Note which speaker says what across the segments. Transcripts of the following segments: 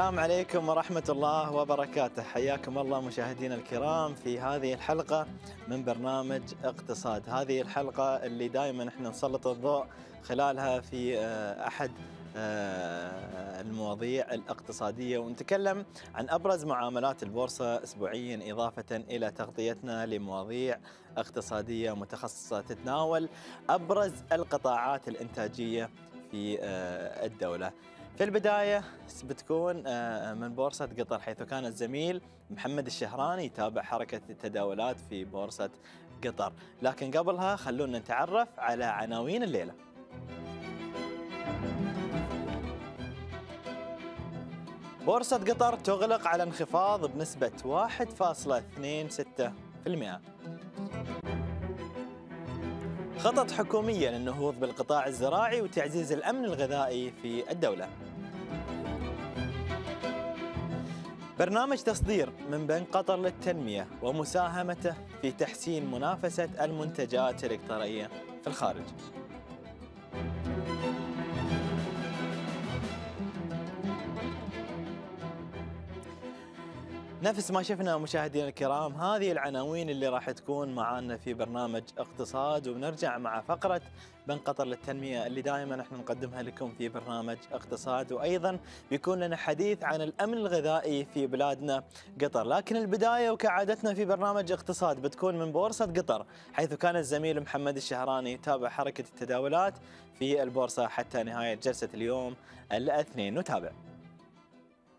Speaker 1: السلام عليكم ورحمة الله وبركاته حياكم الله مشاهدينا الكرام في هذه الحلقة من برنامج اقتصاد هذه الحلقة اللي دائما احنا نسلط الضوء خلالها في آه، أحد آه، المواضيع الاقتصادية ونتكلم عن أبرز معاملات البورصة أسبوعيا إضافة إلى تغطيتنا لمواضيع اقتصادية متخصصة تتناول أبرز القطاعات الإنتاجية في آه، الدولة في البداية بتكون آه، من بورصة قطر حيث كان الزميل محمد الشهراني يتابع حركة التداولات في بورصة قطر لكن قبلها خلونا نتعرف على عناوين الليلة بورصة قطر تغلق على انخفاض بنسبة 1.26% خطط حكومية للنهوض بالقطاع الزراعي وتعزيز الأمن الغذائي في الدولة برنامج تصدير من بنك قطر للتنمية ومساهمته في تحسين منافسة المنتجات الإقطارية في الخارج نفس ما شفنا مشاهدينا الكرام هذه العناوين اللي راح تكون معانا في برنامج اقتصاد وبنرجع مع فقرة بن قطر للتنمية اللي دائما احنا نقدمها لكم في برنامج اقتصاد وأيضا بيكون لنا حديث عن الأمن الغذائي في بلادنا قطر لكن البداية وكعادتنا في برنامج اقتصاد بتكون من بورصة قطر حيث كان الزميل محمد الشهراني يتابع حركة التداولات في البورصة حتى نهاية جلسة اليوم الاثنين نتابع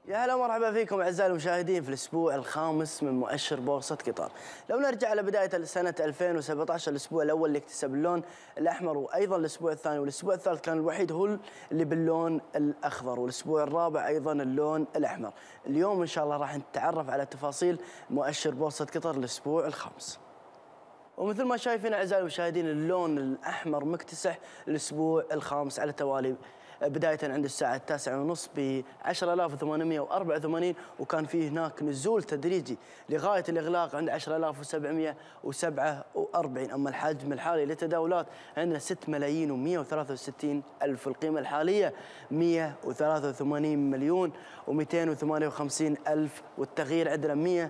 Speaker 2: يا هلا ومرحبا فيكم اعزائي المشاهدين في الاسبوع الخامس من مؤشر بورصه قطر. لو نرجع لبدايه سنه 2017 الاسبوع الاول اللي اكتسب اللون الاحمر وايضا الاسبوع الثاني والاسبوع الثالث كان الوحيد هو اللي باللون الاخضر والاسبوع الرابع ايضا اللون الاحمر. اليوم ان شاء الله راح نتعرف على تفاصيل مؤشر بورصه قطر الاسبوع الخامس. ومثل ما شايفين اعزائي المشاهدين اللون الاحمر مكتسح الاسبوع الخامس على توالي بداية عند الساعة التاسعة ونص ب 10884 وكان في هناك نزول تدريجي لغاية الإغلاق عند 10747 أما الحجم الحالي للتداولات عندنا 6 ملايين و163 ألف القيمة الحالية 183 مليون و258 ألف والتغيير عندنا 100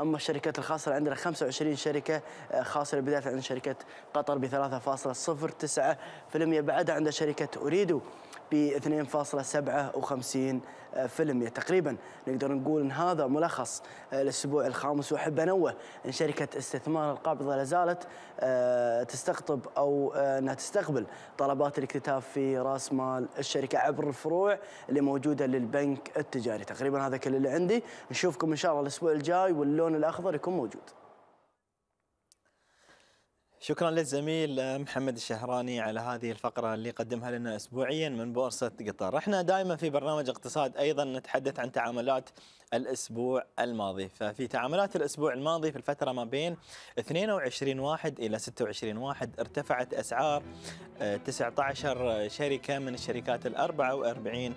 Speaker 2: اما الشركات الخاصه عندنا 25 شركه آه، خاصه بدايه عند شركه قطر ب 3.09% بعدها عند شركه اريدو ب 2.57% تقريبا نقدر نقول ان هذا ملخص الاسبوع آه، الخامس واحب انوه ان شركه استثمار القابضه لا زالت آه، تستقطب او انها تستقبل طلبات الاكتتاب في راس مال الشركه عبر الفروع اللي موجوده للبنك التجاري تقريبا هذا كل اللي عندي نشوفكم ان شاء الله الاسبوع الجاي واللون اللون الاخضر يكون موجود.
Speaker 1: شكرا للزميل محمد الشهراني على هذه الفقرة اللي قدمها لنا أسبوعيا من بورصة قطر احنا دائما في برنامج اقتصاد أيضا نتحدث عن تعاملات الأسبوع الماضي ففي تعاملات الأسبوع الماضي في الفترة ما بين 22 واحد إلى 26 واحد ارتفعت أسعار 19 آه، شركة من الشركات الأربعة وأربعين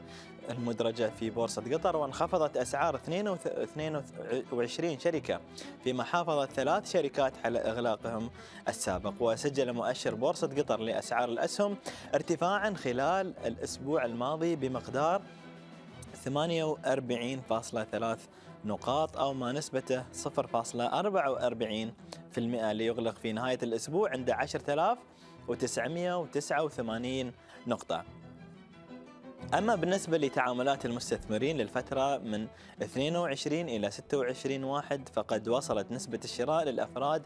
Speaker 1: المدرجة في بورصة قطر وانخفضت أسعار 22 شركة فيما حافظت ثلاث شركات على إغلاقهم السابق وسجل مؤشر بورصة قطر لأسعار الأسهم ارتفاعا خلال الأسبوع الماضي بمقدار 48.3 نقاط أو ما نسبته 0.44% ليغلق في نهاية الأسبوع عند 10989 نقطة أما بالنسبة لتعاملات المستثمرين للفترة من 22 إلى 26 واحد فقد وصلت نسبة الشراء للأفراد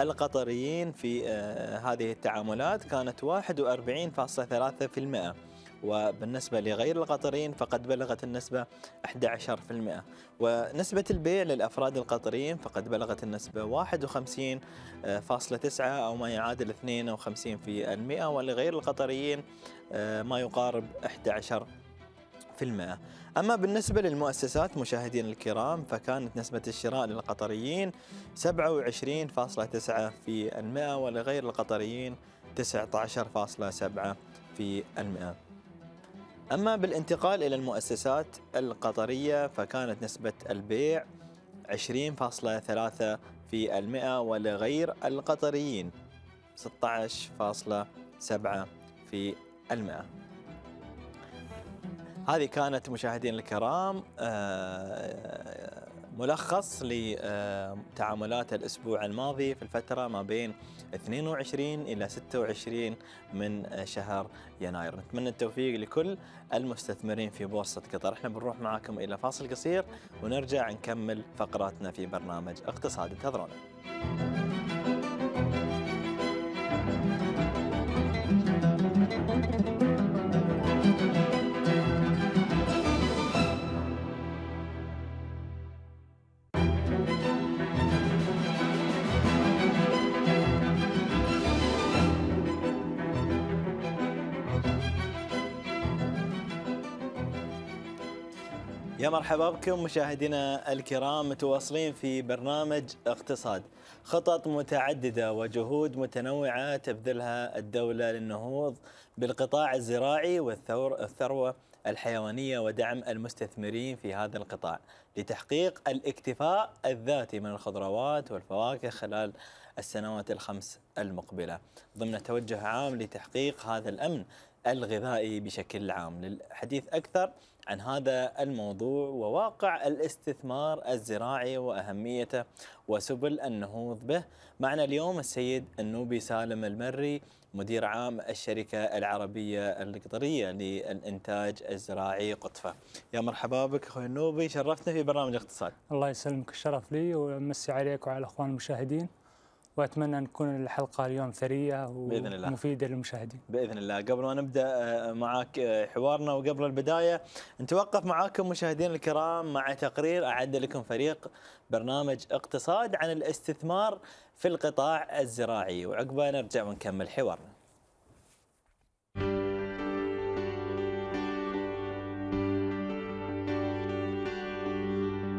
Speaker 1: القطريين في آه، هذه التعاملات كانت 41.3% وبالنسبة لغير القطريين فقد بلغت النسبة 11% ونسبة البيع للأفراد القطريين فقد بلغت النسبة 51.9 أو ما يعادل 52% ولغير القطريين آه، ما يقارب 11 في المئة أما بالنسبة للمؤسسات مشاهدين الكرام فكانت نسبة الشراء للقطريين 27.9% ولغير القطريين 19.7% أما بالانتقال إلى المؤسسات القطرية فكانت نسبة البيع 20.3% في المئة ولغير القطريين 16.7% في المئة هذه كانت مشاهدين الكرام آه، ملخص لتعاملات الأسبوع الماضي في الفترة ما بين 22 إلى 26 من شهر يناير نتمنى التوفيق لكل المستثمرين في بورصة قطر احنا بنروح معاكم إلى فاصل قصير ونرجع نكمل فقراتنا في برنامج اقتصاد
Speaker 3: انتظرونا
Speaker 1: يا مرحبا بكم مشاهدينا الكرام متواصلين في برنامج اقتصاد خطط متعددة وجهود متنوعة تبذلها الدولة للنهوض بالقطاع الزراعي والثروة الثروة الحيوانية ودعم المستثمرين في هذا القطاع لتحقيق الاكتفاء الذاتي من الخضروات والفواكه خلال السنوات الخمس المقبلة ضمن توجه عام لتحقيق هذا الأمن الغذائي بشكل عام للحديث أكثر عن هذا الموضوع وواقع الاستثمار الزراعي واهميته وسبل النهوض به معنا اليوم السيد النوبي سالم المري مدير عام الشركه العربيه القطريه للانتاج الزراعي قطفه. يا مرحبا بك اخوي النوبي شرفتنا في برنامج اقتصاد.
Speaker 4: الله يسلمك الشرف لي ومسي عليك وعلى الاخوان المشاهدين. واتمنى ان تكون الحلقه اليوم ثريه ومفيده للمشاهدين
Speaker 1: باذن الله قبل ما نبدا آه، معك آه، حوارنا وقبل البدايه نتوقف معاكم مشاهدينا الكرام مع تقرير اعد لكم فريق برنامج اقتصاد عن الاستثمار في القطاع الزراعي وعقبه نرجع ونكمل حوارنا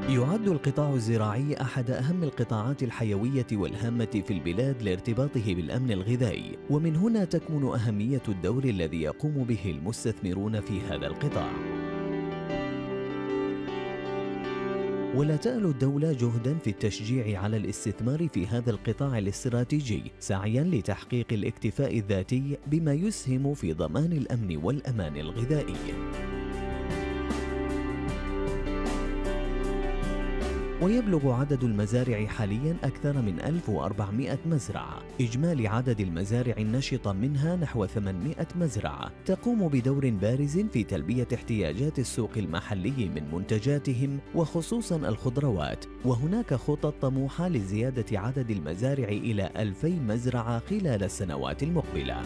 Speaker 3: يعد القطاع الزراعي أحد أهم القطاعات الحيوية والهامة في البلاد لارتباطه بالأمن الغذائي ومن هنا تكمن أهمية الدور الذي يقوم به المستثمرون في هذا القطاع ولا تأل الدولة جهدا في التشجيع على الاستثمار في هذا القطاع الاستراتيجي سعيا لتحقيق الاكتفاء الذاتي بما يسهم في ضمان الأمن والأمان الغذائي ويبلغ عدد المزارع حاليا أكثر من 1400 مزرعة إجمالي عدد المزارع النشطة منها نحو 800 مزرعة تقوم بدور بارز في تلبية احتياجات السوق المحلي من منتجاتهم وخصوصا الخضروات وهناك خطط طموحة لزيادة عدد المزارع إلى 2000 مزرعة خلال السنوات المقبلة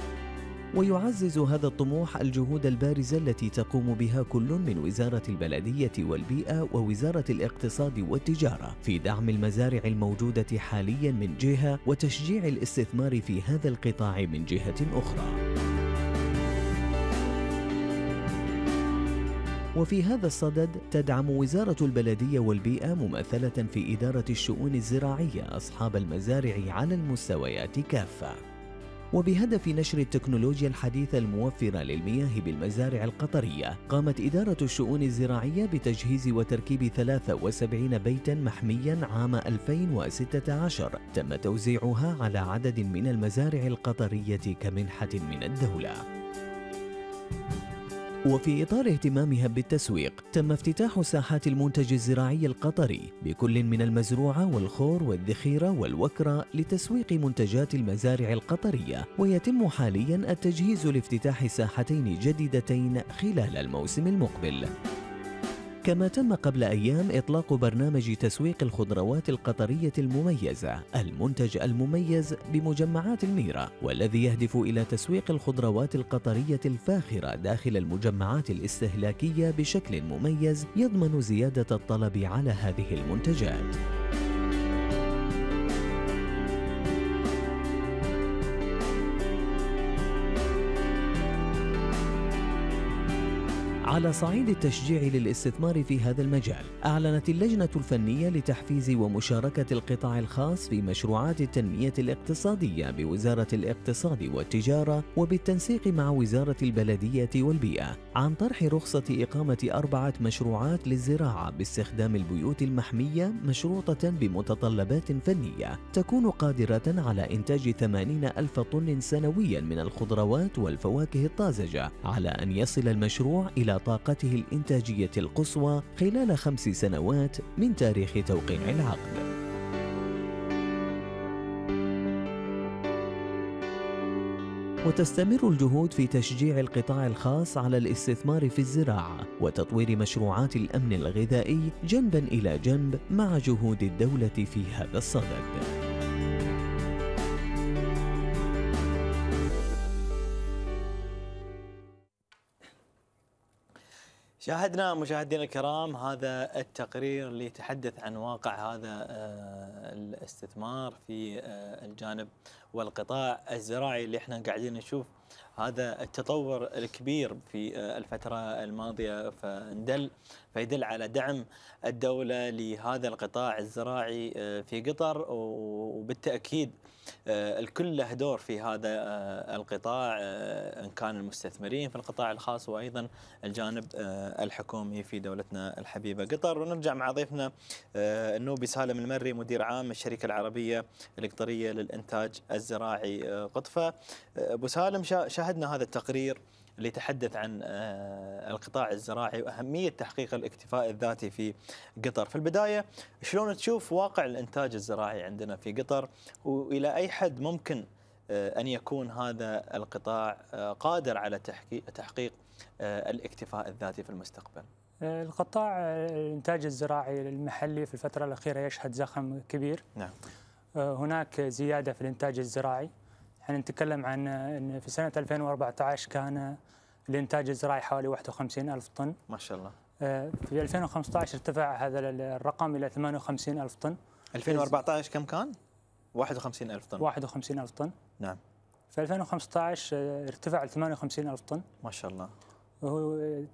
Speaker 3: ويعزز هذا الطموح الجهود البارزة التي تقوم بها كل من وزارة البلدية والبيئة ووزارة الاقتصاد والتجارة في دعم المزارع الموجودة حاليا من جهة وتشجيع الاستثمار في هذا القطاع من جهة أخرى. وفي هذا الصدد تدعم وزارة البلدية والبيئة ممثلة في إدارة الشؤون الزراعية أصحاب المزارع على المستويات كافة وبهدف نشر التكنولوجيا الحديثة الموفرة للمياه بالمزارع القطرية قامت إدارة الشؤون الزراعية بتجهيز وتركيب 73 بيتا محميا عام 2016 تم توزيعها على عدد من المزارع القطرية كمنحة من الدولة وفي إطار اهتمامها بالتسويق تم افتتاح ساحات المنتج الزراعي القطري بكل من المزروعة والخور والذخيرة والوكرة لتسويق منتجات المزارع القطرية ويتم حاليا التجهيز لافتتاح ساحتين جديدتين خلال الموسم المقبل كما تم قبل أيام إطلاق برنامج تسويق الخضروات القطرية المميزة المنتج المميز بمجمعات الميرة والذي يهدف إلى تسويق الخضروات القطرية الفاخرة داخل المجمعات الاستهلاكية بشكل مميز يضمن زيادة الطلب على هذه المنتجات على صعيد التشجيع للاستثمار في هذا المجال أعلنت اللجنة الفنية لتحفيز ومشاركة القطاع الخاص في مشروعات التنمية الاقتصادية بوزارة الاقتصاد والتجارة وبالتنسيق مع وزارة البلدية والبيئة عن طرح رخصة إقامة أربعة مشروعات للزراعة باستخدام البيوت المحمية مشروطة بمتطلبات فنية تكون قادرة على إنتاج 80 ألف طن سنويا من الخضروات والفواكه الطازجة على أن يصل المشروع إلى طاقته الإنتاجية القصوى خلال خمس سنوات من تاريخ توقيع العقد. وتستمر الجهود في تشجيع القطاع الخاص على الاستثمار في الزراعة وتطوير مشروعات الأمن الغذائي جنبا إلى جنب مع جهود الدولة في هذا الصدد.
Speaker 1: شاهدنا مشاهدينا الكرام هذا التقرير اللي يتحدث عن واقع هذا آه، الاستثمار في آه، الجانب والقطاع الزراعي اللي احنا قاعدين نشوف هذا التطور الكبير في آه، الفترة الماضية فندل فيدل على دعم الدولة لهذا القطاع الزراعي في قطر وبالتأكيد آه، الكل له دور في هذا آه، القطاع آه، ان كان المستثمرين في القطاع الخاص وايضا الجانب الحكومي في دولتنا الحبيبه قطر ونرجع مع ضيفنا النوبي سالم المري مدير عام الشركه العربيه القطريه للانتاج الزراعي قطفه ابو سالم شاهدنا هذا التقرير اللي تحدث عن آه، القطاع الزراعي واهميه تحقيق الاكتفاء الذاتي في قطر، في البدايه شلون تشوف واقع الانتاج الزراعي عندنا في قطر والى اي حد ممكن آه، ان يكون هذا القطاع آه، قادر على تحقيق الاكتفاء الذاتي في المستقبل؟
Speaker 4: القطاع الانتاج الزراعي المحلي في الفتره الاخيره يشهد زخم كبير. نعم. هناك زياده في الانتاج الزراعي احنا نتكلم عن ان في سنه 2014 كان الانتاج الزراعي حوالي 51 الف طن ما شاء الله آه، في 2015 ارتفع هذا الرقم الى 58 الف طن 2014 كم كان 51 الف طن 51 الف طن نعم في 2015 آه، ارتفع ل 58 الف طن ما شاء الله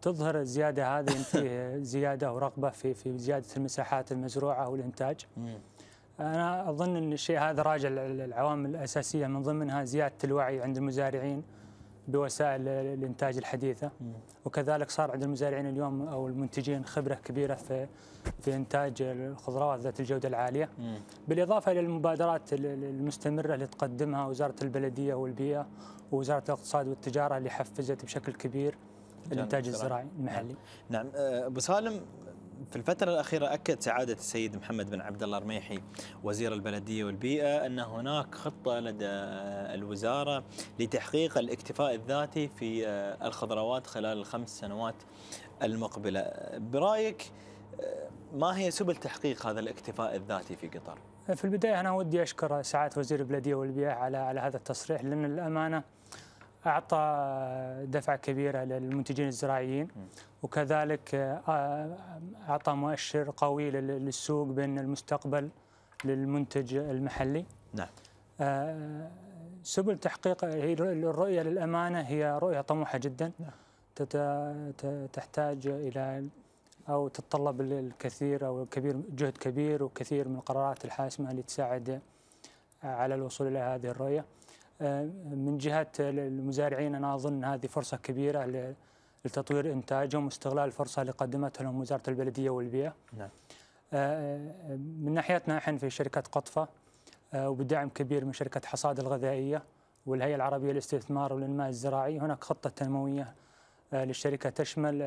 Speaker 4: تظهر الزياده هذه فيه آه، زياده ورغبه في في زياده المساحات المزروعه والانتاج انا اظن ان الشيء هذا راجع العوامل الاساسيه من ضمنها زياده الوعي عند المزارعين بوسائل الانتاج الحديثه وكذلك صار عند المزارعين اليوم او المنتجين خبره كبيره في في انتاج الخضروات ذات الجوده العاليه بالاضافه الى المبادرات المستمره اللي تقدمها وزاره البلديه والبيئه ووزاره الاقتصاد والتجاره اللي حفزت بشكل كبير
Speaker 1: الانتاج الزراعي المحلي نعم, نعم. ابو سالم في الفترة الأخيرة أكد سعادة السيد محمد بن عبد الله الرميحي وزير البلدية والبيئة أن هناك خطة لدى الوزارة لتحقيق الاكتفاء الذاتي في آه، الخضروات خلال الخمس سنوات المقبلة برأيك آه، ما هي سبل تحقيق هذا الاكتفاء الذاتي في قطر؟
Speaker 4: في البداية أنا ودي أشكر سعادة وزير البلدية والبيئة على على هذا التصريح لأن الأمانة اعطى دفعه كبيره للمنتجين الزراعيين وكذلك آه، اعطى مؤشر قوي للسوق بان المستقبل للمنتج المحلي نعم آه، سبل تحقيق هي الرؤيه للامانه هي رؤيه طموحه جدا نعم. تحتاج الى او تتطلب الكثير او كبير جهد كبير وكثير من القرارات الحاسمه اللي تساعد على الوصول الى هذه الرؤيه. من جهه المزارعين انا اظن هذه فرصه كبيره لتطوير انتاجهم واستغلال الفرصه اللي قدمتها لهم وزاره البلديه والبيئه. نعم. آه، آه، من ناحيتنا احنا في شركه قطفه آه، وبدعم كبير من شركه حصاد الغذائيه والهيئه العربيه للاستثمار والانماء الزراعي هناك خطه تنمويه للشركه تشمل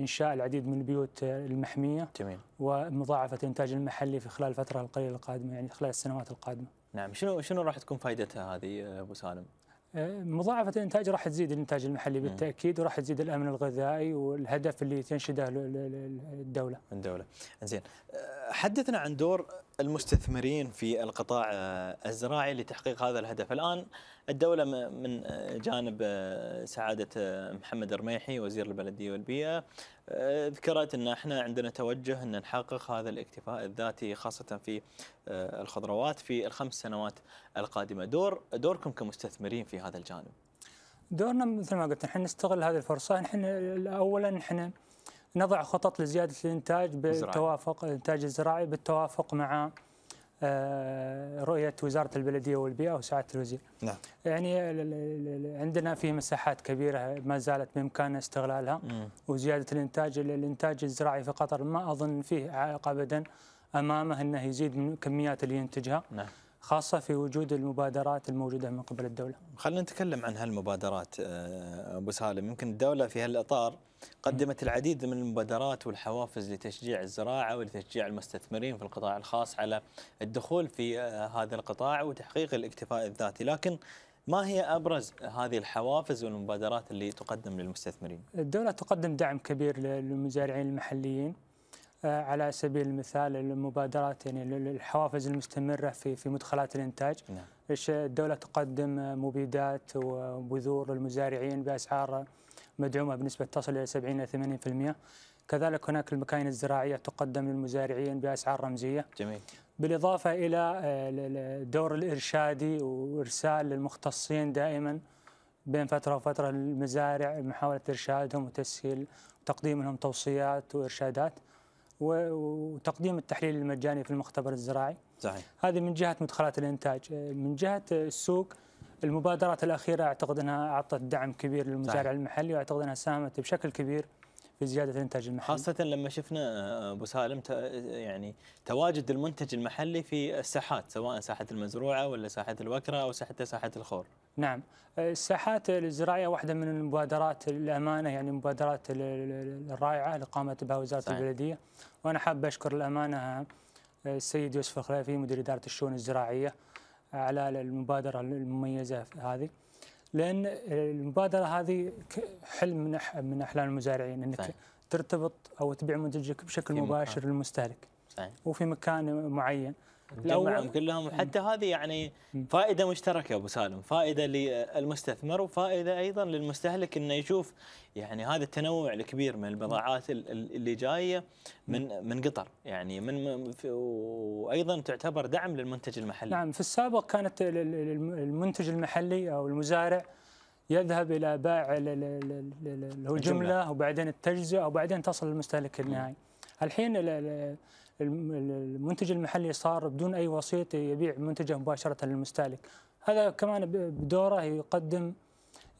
Speaker 4: انشاء العديد من البيوت المحميه جميل. ومضاعفه الانتاج المحلي في خلال الفتره القليله القادمه يعني خلال السنوات القادمه
Speaker 1: نعم شنو شنو راح تكون فائدتها هذه آه، ابو سالم؟
Speaker 4: آه، مضاعفة الإنتاج راح تزيد الإنتاج المحلي بالتأكيد وراح تزيد الأمن الغذائي والهدف اللي تنشده الدولة.
Speaker 1: الدولة. زين آه، حدثنا عن دور المستثمرين في القطاع الزراعي لتحقيق هذا الهدف الآن الدولة من جانب سعادة محمد رميحي وزير البلدية والبيئة ذكرت أن احنا عندنا توجه أن نحقق هذا الاكتفاء الذاتي خاصة في الخضروات في الخمس سنوات القادمة دور دوركم كمستثمرين في هذا الجانب
Speaker 4: دورنا مثل ما قلت نحن نستغل هذه الفرصة نحن أولا نحن نضع خطط لزياده الانتاج بالتوافق الانتاج الزراعي بالتوافق مع آه، رؤية وزارة البلدية والبيئة وسعادة الوزير نعم. يعني عندنا في مساحات كبيرة ما زالت بإمكاننا استغلالها مم. وزيادة الإنتاج الإنتاج الزراعي في قطر ما أظن فيه عائق أبدا أمامه أنه يزيد من كميات
Speaker 1: اللي ينتجها نعم. خاصه في وجود
Speaker 4: المبادرات الموجوده من قبل الدوله.
Speaker 1: خلينا نتكلم عن هالمبادرات آه، ابو سالم، يمكن الدوله في هالاطار قدمت العديد من المبادرات والحوافز لتشجيع الزراعه ولتشجيع المستثمرين في القطاع الخاص على الدخول في آه، هذا القطاع وتحقيق الاكتفاء الذاتي، لكن ما هي ابرز هذه الحوافز والمبادرات اللي تقدم للمستثمرين؟
Speaker 4: الدوله تقدم دعم كبير للمزارعين المحليين. على سبيل المثال المبادرات يعني الحوافز المستمره في في مدخلات الانتاج نعم. ايش الدوله تقدم مبيدات وبذور للمزارعين باسعار مدعومه بنسبه تصل الى 70 الى 80% كذلك هناك المكاين الزراعيه تقدم للمزارعين باسعار رمزيه جميل بالاضافه الى آه، الدور الارشادي وارسال للمختصين دائما بين فتره وفتره للمزارع محاوله ارشادهم وتسهيل تقديم لهم توصيات وارشادات وتقديم التحليل المجاني في المختبر الزراعي صحيح هذه من جهه مدخلات الانتاج من جهه السوق المبادرات الاخيره اعتقد انها اعطت
Speaker 1: دعم كبير للمزارع
Speaker 4: المحلي واعتقد انها ساهمت بشكل كبير في زياده الانتاج
Speaker 1: المحلي خاصه لما شفنا آه، ابو سالم يعني تواجد المنتج المحلي في الساحات سواء ساحه المزروعه ولا ساحه الوكره او حتى ساحه الخور
Speaker 4: نعم آه، الساحات الزراعيه واحده من المبادرات الامانه يعني المبادرات الرائعه اللي قامت بها وزاره صحيح. البلديه وانا حاب اشكر الامانه آه، السيد يوسف الخليفي مدير اداره الشؤون الزراعيه على المبادره المميزه هذه لان المبادره هذه حلم من من احلام المزارعين انك صحيح. ترتبط او تبيع منتجك بشكل مباشر مكان. للمستهلك صحيح. وفي مكان معين جمعهم
Speaker 1: كلهم وحتى هذه يعني فائده مشتركه ابو سالم فائده للمستثمر وفائده ايضا للمستهلك انه يشوف يعني هذا التنوع الكبير من البضاعات اللي جايه من من قطر يعني من وايضا تعتبر دعم للمنتج المحلي نعم
Speaker 4: في السابق كانت المنتج المحلي او المزارع يذهب الى بائع الجمله وبعدين التجزئه وبعدين تصل للمستهلك النهائي الحين المنتج المحلي صار بدون اي وسيط يبيع منتجه مباشره للمستهلك هذا كمان بدوره يقدم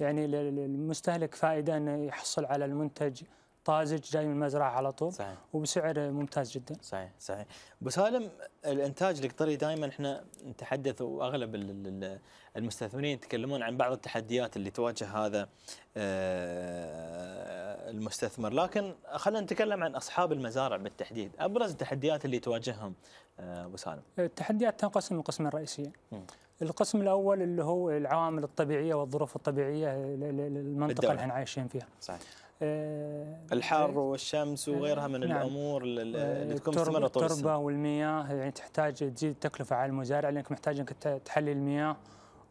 Speaker 4: يعني للمستهلك فائده انه يحصل على المنتج طازج جاي من
Speaker 1: المزرعه على طول صحيح. وبسعر ممتاز جدا صحيح صحيح ابو سالم الانتاج القطري دائما احنا نتحدث واغلب المستثمرين يتكلمون عن بعض التحديات اللي تواجه هذا آه، المستثمر لكن خلينا نتكلم عن اصحاب المزارع بالتحديد ابرز التحديات اللي تواجههم آه، ابو سالم
Speaker 4: التحديات تنقسم لقسمين رئيسيين القسم الاول اللي هو العوامل الطبيعيه والظروف الطبيعيه للمنطقه اللي احنا عايشين فيها
Speaker 1: صحيح آه، الحر والشمس آه، وغيرها من نعم الامور آه، اللي تكون مستمره طول السنه التربه
Speaker 4: والمياه يعني تحتاج تزيد التكلفه على المزارع لانك محتاج انك تحلل المياه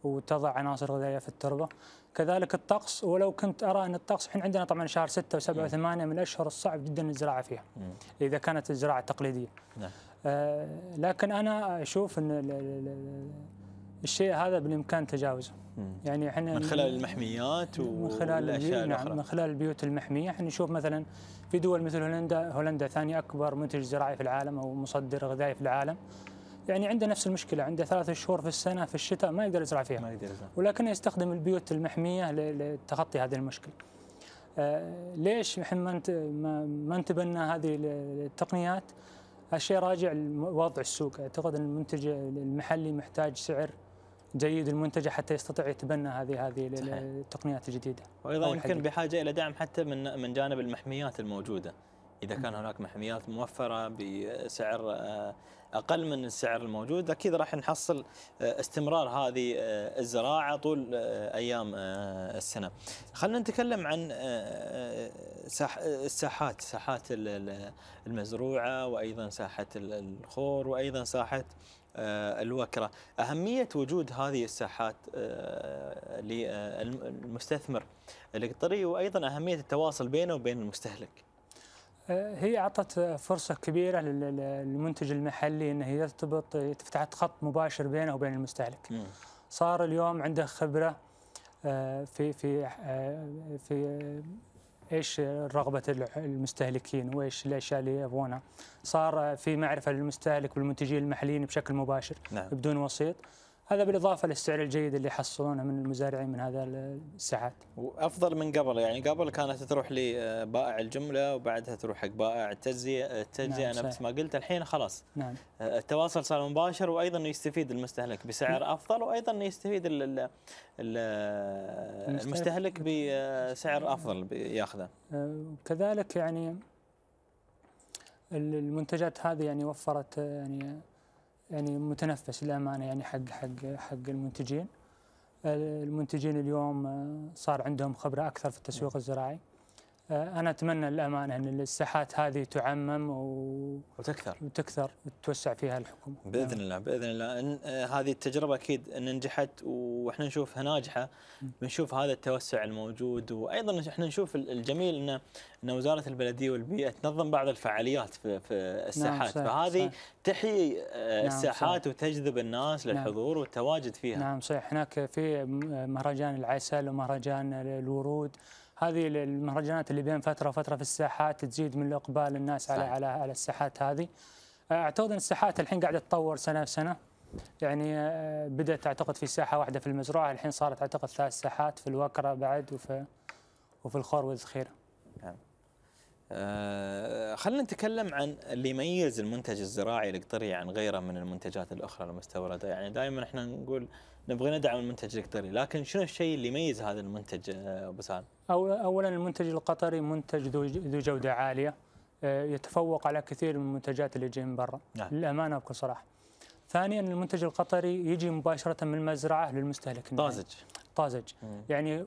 Speaker 4: وتضع عناصر غذائيه في التربه كذلك الطقس ولو كنت ارى ان الطقس الحين عندنا طبعا شهر 6 و7 و8 من الاشهر الصعب جدا الزراعه فيها مم. اذا كانت الزراعه تقليديه نعم. آه لكن انا اشوف ان الشيء هذا بالامكان تجاوزه. يعني احنا من خلال
Speaker 1: المحميات ومن خلال الاشياء نعم الأخرى. من
Speaker 4: خلال البيوت المحميه احنا نشوف مثلا في دول مثل هولندا هولندا ثاني اكبر منتج زراعي في العالم او مصدر غذائي في العالم. يعني عنده نفس المشكله عنده ثلاثة شهور في السنه في الشتاء ما يقدر يزرع فيها. ما يقدر يزرع. ولكنه يستخدم البيوت المحميه لتخطي هذه المشكله. آه، ليش احنا ما ما نتبنى هذه التقنيات؟ هالشيء راجع لوضع السوق، اعتقد ان المنتج المحلي محتاج سعر جيد المنتجع حتى يستطيع يتبنى هذه هذه التقنيات الجديده وايضا يمكن
Speaker 1: بحاجه الى دعم حتى من من جانب المحميات الموجوده اذا كان هناك محميات موفره بسعر آه، اقل من السعر الموجود اكيد راح نحصل آه، استمرار هذه آه، الزراعه طول ايام السنه. خلينا نتكلم عن الساحات، ساحات المزروعه وايضا ساحه الخور وايضا ساحه آه، الوكرة أهمية وجود هذه الساحات آه، للمستثمر القطري وأيضا أهمية التواصل بينه وبين المستهلك
Speaker 4: آه، هي أعطت فرصة كبيرة للمنتج المحلي أنه يرتبط تفتح خط مباشر بينه وبين المستهلك م. صار اليوم عنده خبرة في في في ايش رغبه المستهلكين وايش الاشياء اللي يبغونها صار في معرفه للمستهلك والمنتجين المحليين بشكل مباشر نعم. بدون وسيط هذا بالاضافه للسعر الجيد اللي يحصلونه من المزارعين من هذا الساعات.
Speaker 1: وافضل من قبل يعني قبل كانت تروح لبائع آه، الجمله وبعدها تروح حق بائع التجزئه آه، التجزئه نعم نفس ما قلت الحين خلاص. نعم. آه، التواصل صار مباشر وايضا يستفيد المستهلك بسعر نعم. افضل وايضا يستفيد ال المستهلك بسعر نعم. افضل ياخذه.
Speaker 4: كذلك يعني المنتجات هذه يعني وفرت يعني يعني متنفس للامانه يعني حق حق حق المنتجين المنتجين اليوم آه، صار عندهم خبره اكثر في التسويق نعم. الزراعي آه، انا اتمنى الامانه ان الساحات هذه تعمم و... وتكثر وتكثر وتتوسع فيها الحكومه باذن نعم.
Speaker 1: الله باذن الله إن آه، هذه التجربه اكيد ان نجحت واحنا نشوفها ناجحه بنشوف هذا التوسع الموجود وايضا احنا نشوف الجميل ان ان وزاره البلديه والبيئه تنظم بعض الفعاليات في, في الساحات آه، نعم فهذه تحيي نعم الساحات صحيح. وتجذب الناس نعم. للحضور نعم. والتواجد فيها نعم
Speaker 4: صحيح هناك في مهرجان العسل ومهرجان الورود هذه المهرجانات اللي بين فتره وفتره في الساحات تزيد من اقبال الناس صحيح. على على على الساحات هذه اعتقد ان الساحات الحين قاعده تتطور سنه سنه يعني بدات اعتقد في ساحه واحده في المزرعه الحين صارت اعتقد ثلاث ساحات في الوكره بعد وفي وفي الخور والذخيره.
Speaker 1: نعم. آه، خلينا نتكلم عن اللي يميز المنتج الزراعي القطري عن غيره من المنتجات الاخرى المستورده، يعني دائما احنا نقول نبغى ندعم المنتج القطري، لكن شنو الشيء اللي يميز هذا المنتج آه، ابو سالم؟
Speaker 4: اولا المنتج القطري منتج ذو جوده عاليه آه، يتفوق على كثير من المنتجات اللي تجي من برا، نعم. للامانه بكل صراحه. ثانيا المنتج القطري يجي مباشره من المزرعه للمستهلك النهائي. طازج طازج يعني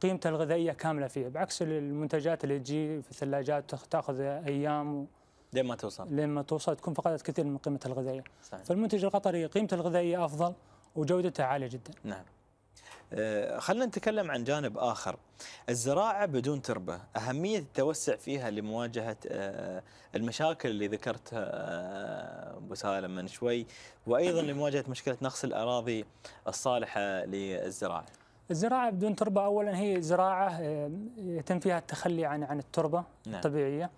Speaker 4: قيمته الغذائيه كامله فيه بعكس المنتجات اللي تجي في الثلاجات تاخذ ايام و...
Speaker 1: لين ما توصل
Speaker 4: لين ما توصل تكون فقدت كثير من قيمتها الغذائيه صحيح. فالمنتج القطري قيمته الغذائيه افضل وجودته عاليه جدا
Speaker 1: نعم أه خلينا نتكلم عن جانب آخر الزراعة بدون تربة أهمية التوسع فيها لمواجهة أه المشاكل اللي ذكرتها آه، أبو سالم من شوي وأيضا لمواجهة مشكلة نقص الأراضي الصالحة للزراعة
Speaker 4: الزراعة بدون تربة أولا هي زراعة آه، يتم فيها التخلي عن عن التربة نعم. الطبيعية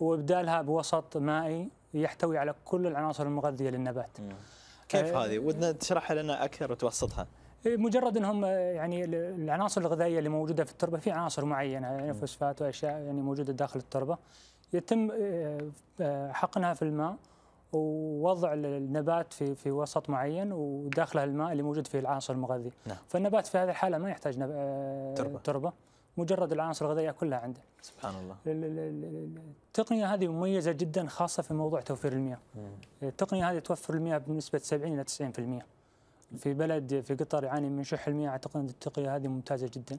Speaker 4: وإبدالها بوسط مائي يحتوي على كل العناصر المغذية للنبات. مم. آه،
Speaker 1: كيف هذه؟ ودنا تشرحها لنا أكثر وتوسطها.
Speaker 4: آه، مجرد انهم يعني العناصر الغذائيه اللي موجوده في التربه في عناصر معينه يعني فوسفات واشياء يعني موجوده داخل التربه يتم حقنها في الماء ووضع النبات في في وسط معين وداخله الماء اللي موجود فيه العناصر المغذي نعم. فالنبات في هذه الحاله ما يحتاج نب... آه، تربه, تربة. مجرد العناصر الغذائيه كلها عنده. سبحان الله. التقنيه هذه مميزه جدا خاصه في موضوع توفير المياه. مم. التقنيه هذه توفر المياه بنسبه 70 الى 90%. في بلد في قطر يعاني من شح المياه اعتقد ان التقنيه هذه ممتازه جدا. آه،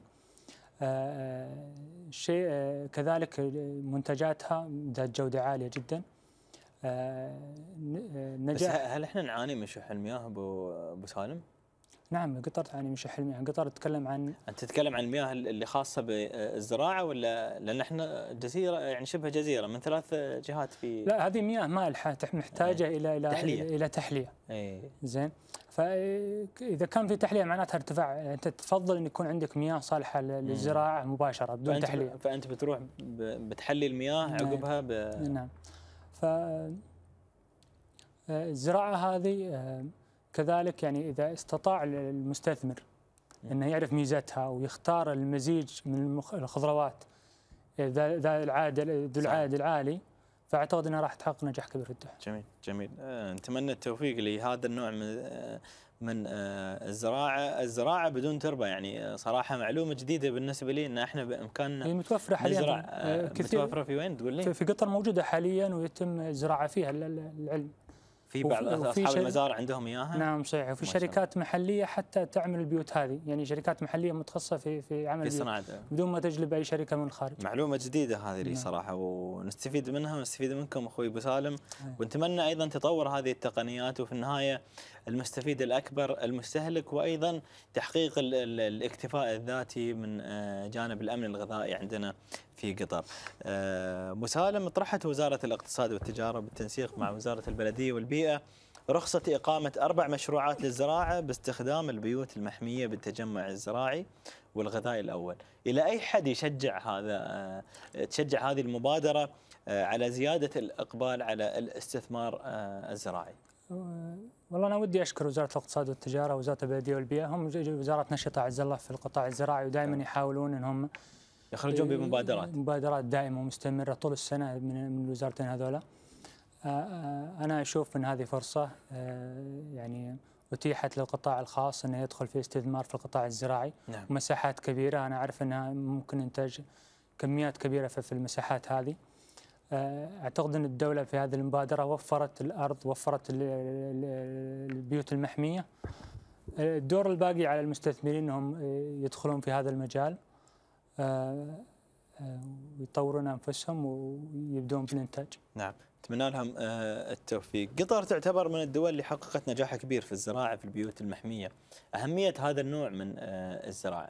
Speaker 4: آه، شيء كذلك منتجاتها ذات جوده عاليه جدا. آه، آه، نجاح بس
Speaker 1: هل احنا نعاني من شح المياه ابو ابو سالم؟
Speaker 4: نعم قطر تعاني من شح المياه، قطر تتكلم عن
Speaker 1: انت تتكلم عن المياه اللي خاصه بالزراعه ولا لان احنا جزيره يعني شبه جزيره من ثلاث جهات في لا
Speaker 4: هذه مياه مالحه محتاجه إيه. الى الى تحليه الى تحليه اي زين فاذا كان في تحليه معناتها ارتفاع انت تفضل ان يكون عندك مياه صالحه للزراعه مباشره بدون فأنت تحليه
Speaker 1: فانت بتروح بتحلي المياه نعم. عقبها ب... نعم
Speaker 4: فالزراعة هذه آه، كذلك يعني إذا استطاع المستثمر أنه يعرف ميزتها ويختار المزيج من الخضروات آه، ذا العادل ذو العائد العالي فاعتقد انها راح تحقق نجاح كبير في الدول.
Speaker 1: جميل جميل آه، نتمنى التوفيق لهذا النوع من من آه، الزراعه، الزراعه بدون تربه يعني آه، صراحه معلومه جديده بالنسبه لي ان احنا بامكاننا هي متوفره حاليا آه، كثير متوفره في وين تقول لي؟ في
Speaker 4: قطر موجوده حاليا ويتم الزراعه فيها العلم في بعض اصحاب المزارع
Speaker 5: عندهم اياها؟ نعم
Speaker 4: صحيح وفي شركات محليه حتى تعمل البيوت هذه، يعني شركات محليه متخصصه في في عمل في صناعه بدون ما تجلب اي شركه من الخارج.
Speaker 1: معلومه جديده هذه لي نعم. صراحه ونستفيد منها ونستفيد منكم اخوي ابو سالم ونتمنى ايضا تطور هذه التقنيات وفي النهايه المستفيد الاكبر المستهلك وايضا تحقيق الاكتفاء الذاتي من آه، جانب الامن الغذائي عندنا في قطر. آه، مسالم طرحت وزاره الاقتصاد والتجاره بالتنسيق مع وزاره البلديه والبيئه رخصه اقامه اربع مشروعات للزراعه باستخدام البيوت المحميه بالتجمع الزراعي والغذاء الاول. الى اي حد يشجع هذا آه، تشجع هذه المبادره على زياده الاقبال على الاستثمار الزراعي؟
Speaker 4: والله انا ودي اشكر وزاره الاقتصاد والتجاره وزاره البلديه والبيئه هم وزاره نشطه عز الله في القطاع الزراعي ودائما نعم. يحاولون انهم يخرجون بمبادرات مبادرات دائمه ومستمره طول السنه من من الوزارتين هذولا آه، آه، انا اشوف ان هذه فرصه آه، يعني اتيحت للقطاع الخاص انه يدخل في استثمار في القطاع الزراعي نعم. مساحات كبيره انا اعرف انها ممكن انتاج كميات كبيره في المساحات هذه آه، اعتقد ان الدوله في هذه المبادره وفرت الارض وفرت البيوت المحميه آه، الدور الباقي على المستثمرين انهم آه، يدخلون في هذا المجال ويطورون انفسهم ويبدون في الانتاج.
Speaker 1: نعم، اتمنى لهم التوفيق. قطر تعتبر من الدول اللي حققت نجاح كبير في الزراعه في البيوت المحميه. اهميه هذا النوع من الزراعه.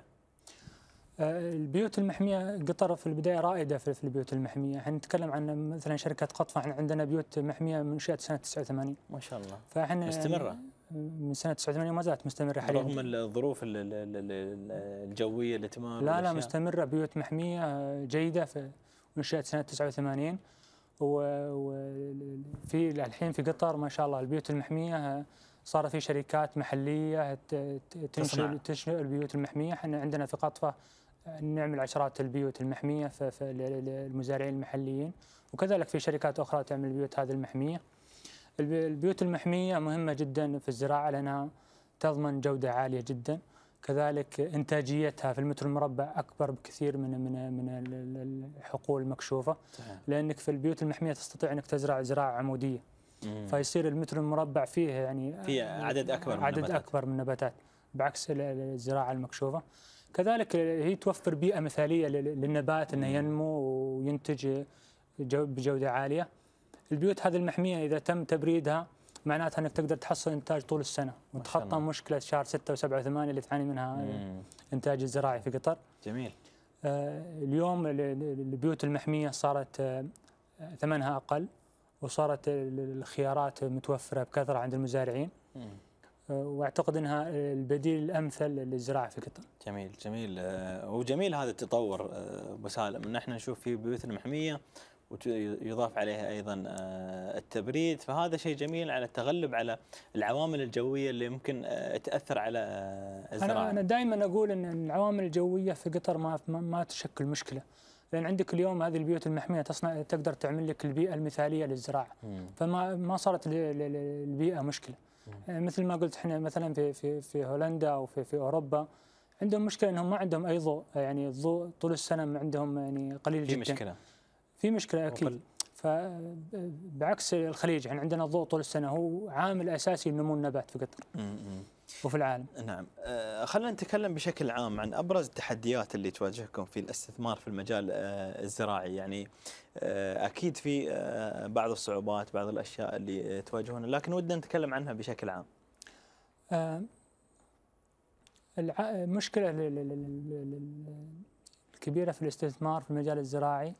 Speaker 4: البيوت المحميه قطر في البدايه رائده في البيوت المحميه، احنا نتكلم عن مثلا شركه قطفه احنا عندنا بيوت محميه منشئه سنه 89 ما شاء الله فاحنا مستمره من سنه 89 وما زالت مستمره حاليا رغم
Speaker 1: الظروف الجويه اللي تمام لا لا
Speaker 4: مستمره بيوت محميه آه، جيده في منشئه سنه 89 وفي الحين في قطر ما شاء الله البيوت المحميه آه، صار في شركات محليه تنشئ البيوت المحميه احنا عندنا في قطفه نعمل عشرات البيوت المحميه للمزارعين المحليين وكذلك في شركات اخرى تعمل البيوت هذه المحميه. البيوت المحميه مهمه جدا في الزراعه لانها تضمن جوده عاليه جدا. كذلك انتاجيتها في المتر المربع اكبر بكثير من من من الحقول المكشوفه لانك في البيوت المحميه تستطيع انك تزرع زراعه عموديه
Speaker 2: فيصير
Speaker 4: المتر المربع فيه يعني فيه عدد اكبر من عدد اكبر من النباتات بعكس الزراعه المكشوفه كذلك هي توفر بيئه مثاليه للنبات انه ينمو وينتج بجوده عاليه البيوت هذه المحميه اذا تم تبريدها معناتها انك تقدر تحصل انتاج طول السنه وتخطى مشكله شهر 6 و7 و8 اللي تعاني منها الانتاج الزراعي في قطر جميل آه، اليوم البيوت المحميه صارت آه، ثمنها اقل وصارت الخيارات متوفره بكثره عند المزارعين مم. واعتقد انها البديل الامثل للزراعه في قطر.
Speaker 1: جميل جميل آه، وجميل هذا التطور ابو آه، سالم ان احنا نشوف في بيوت المحميه ويضاف عليها ايضا آه، التبريد فهذا شيء جميل على التغلب على العوامل الجويه اللي ممكن تاثر على الزراعه. انا
Speaker 4: دائما اقول ان العوامل الجويه في قطر ما ما تشكل مشكله. لان عندك اليوم هذه البيوت المحميه تصنع تقدر تعمل لك البيئه المثاليه للزراعه. فما ما صارت البيئه مشكله. آه، مثل ما قلت احنا مثلا في في في هولندا او في في اوروبا عندهم مشكله انهم ما عندهم اي ضوء آه، يعني الضوء طول السنه عندهم يعني قليل في جدا في مشكله في مشكله اكيد وقل. فبعكس آه، الخليج يعني عندنا الضوء طول السنه هو عامل اساسي لنمو النبات في قطر. وفي العالم
Speaker 1: نعم آه، خلينا نتكلم بشكل عام عن أبرز التحديات اللي تواجهكم في الاستثمار في المجال آه، الزراعي يعني آه، أكيد في بعض الصعوبات بعض الأشياء اللي تواجهونها لكن ودنا نتكلم عنها بشكل عام
Speaker 4: المشكلة الكبيرة في الاستثمار في المجال الزراعي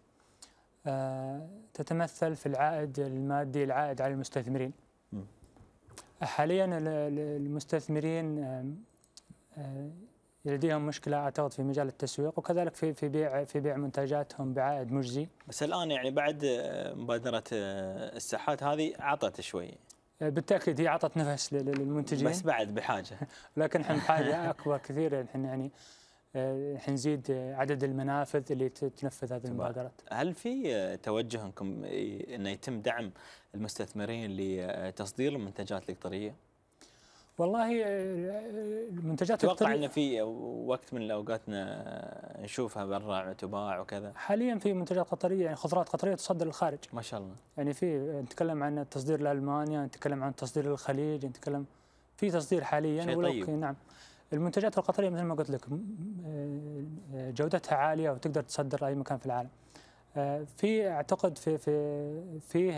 Speaker 4: تتمثل في العائد المادي العائد على المستثمرين حاليا المستثمرين لديهم مشكله اعتقد في مجال التسويق وكذلك في في بيع في بيع منتجاتهم بعائد مجزي.
Speaker 1: بس الان يعني بعد آه، مبادره آه، الساحات هذه عطت شوي.
Speaker 4: آه، بالتاكيد هي اعطت نفس للمنتجين. بس
Speaker 1: بعد بحاجه.
Speaker 4: لكن احنا بحاجه اكبر كثير احنا يعني حنزيد عدد المنافذ اللي تنفذ هذه المبادرات.
Speaker 1: هل في توجه انكم انه يتم دعم المستثمرين لتصدير آه، المنتجات الإقطارية؟
Speaker 4: والله آه، المنتجات اتوقع ان
Speaker 1: في وقت من الاوقات نشوفها برا تباع وكذا
Speaker 4: حاليا في منتجات قطريه يعني خضروات قطريه تصدر للخارج ما شاء الله يعني في نتكلم عن التصدير لالمانيا نتكلم عن التصدير للخليج نتكلم في تصدير حاليا شيء طيب. نعم المنتجات القطريه مثل ما قلت لك آه، جودتها عاليه وتقدر تصدر لاي مكان في العالم آه، في اعتقد في في فيه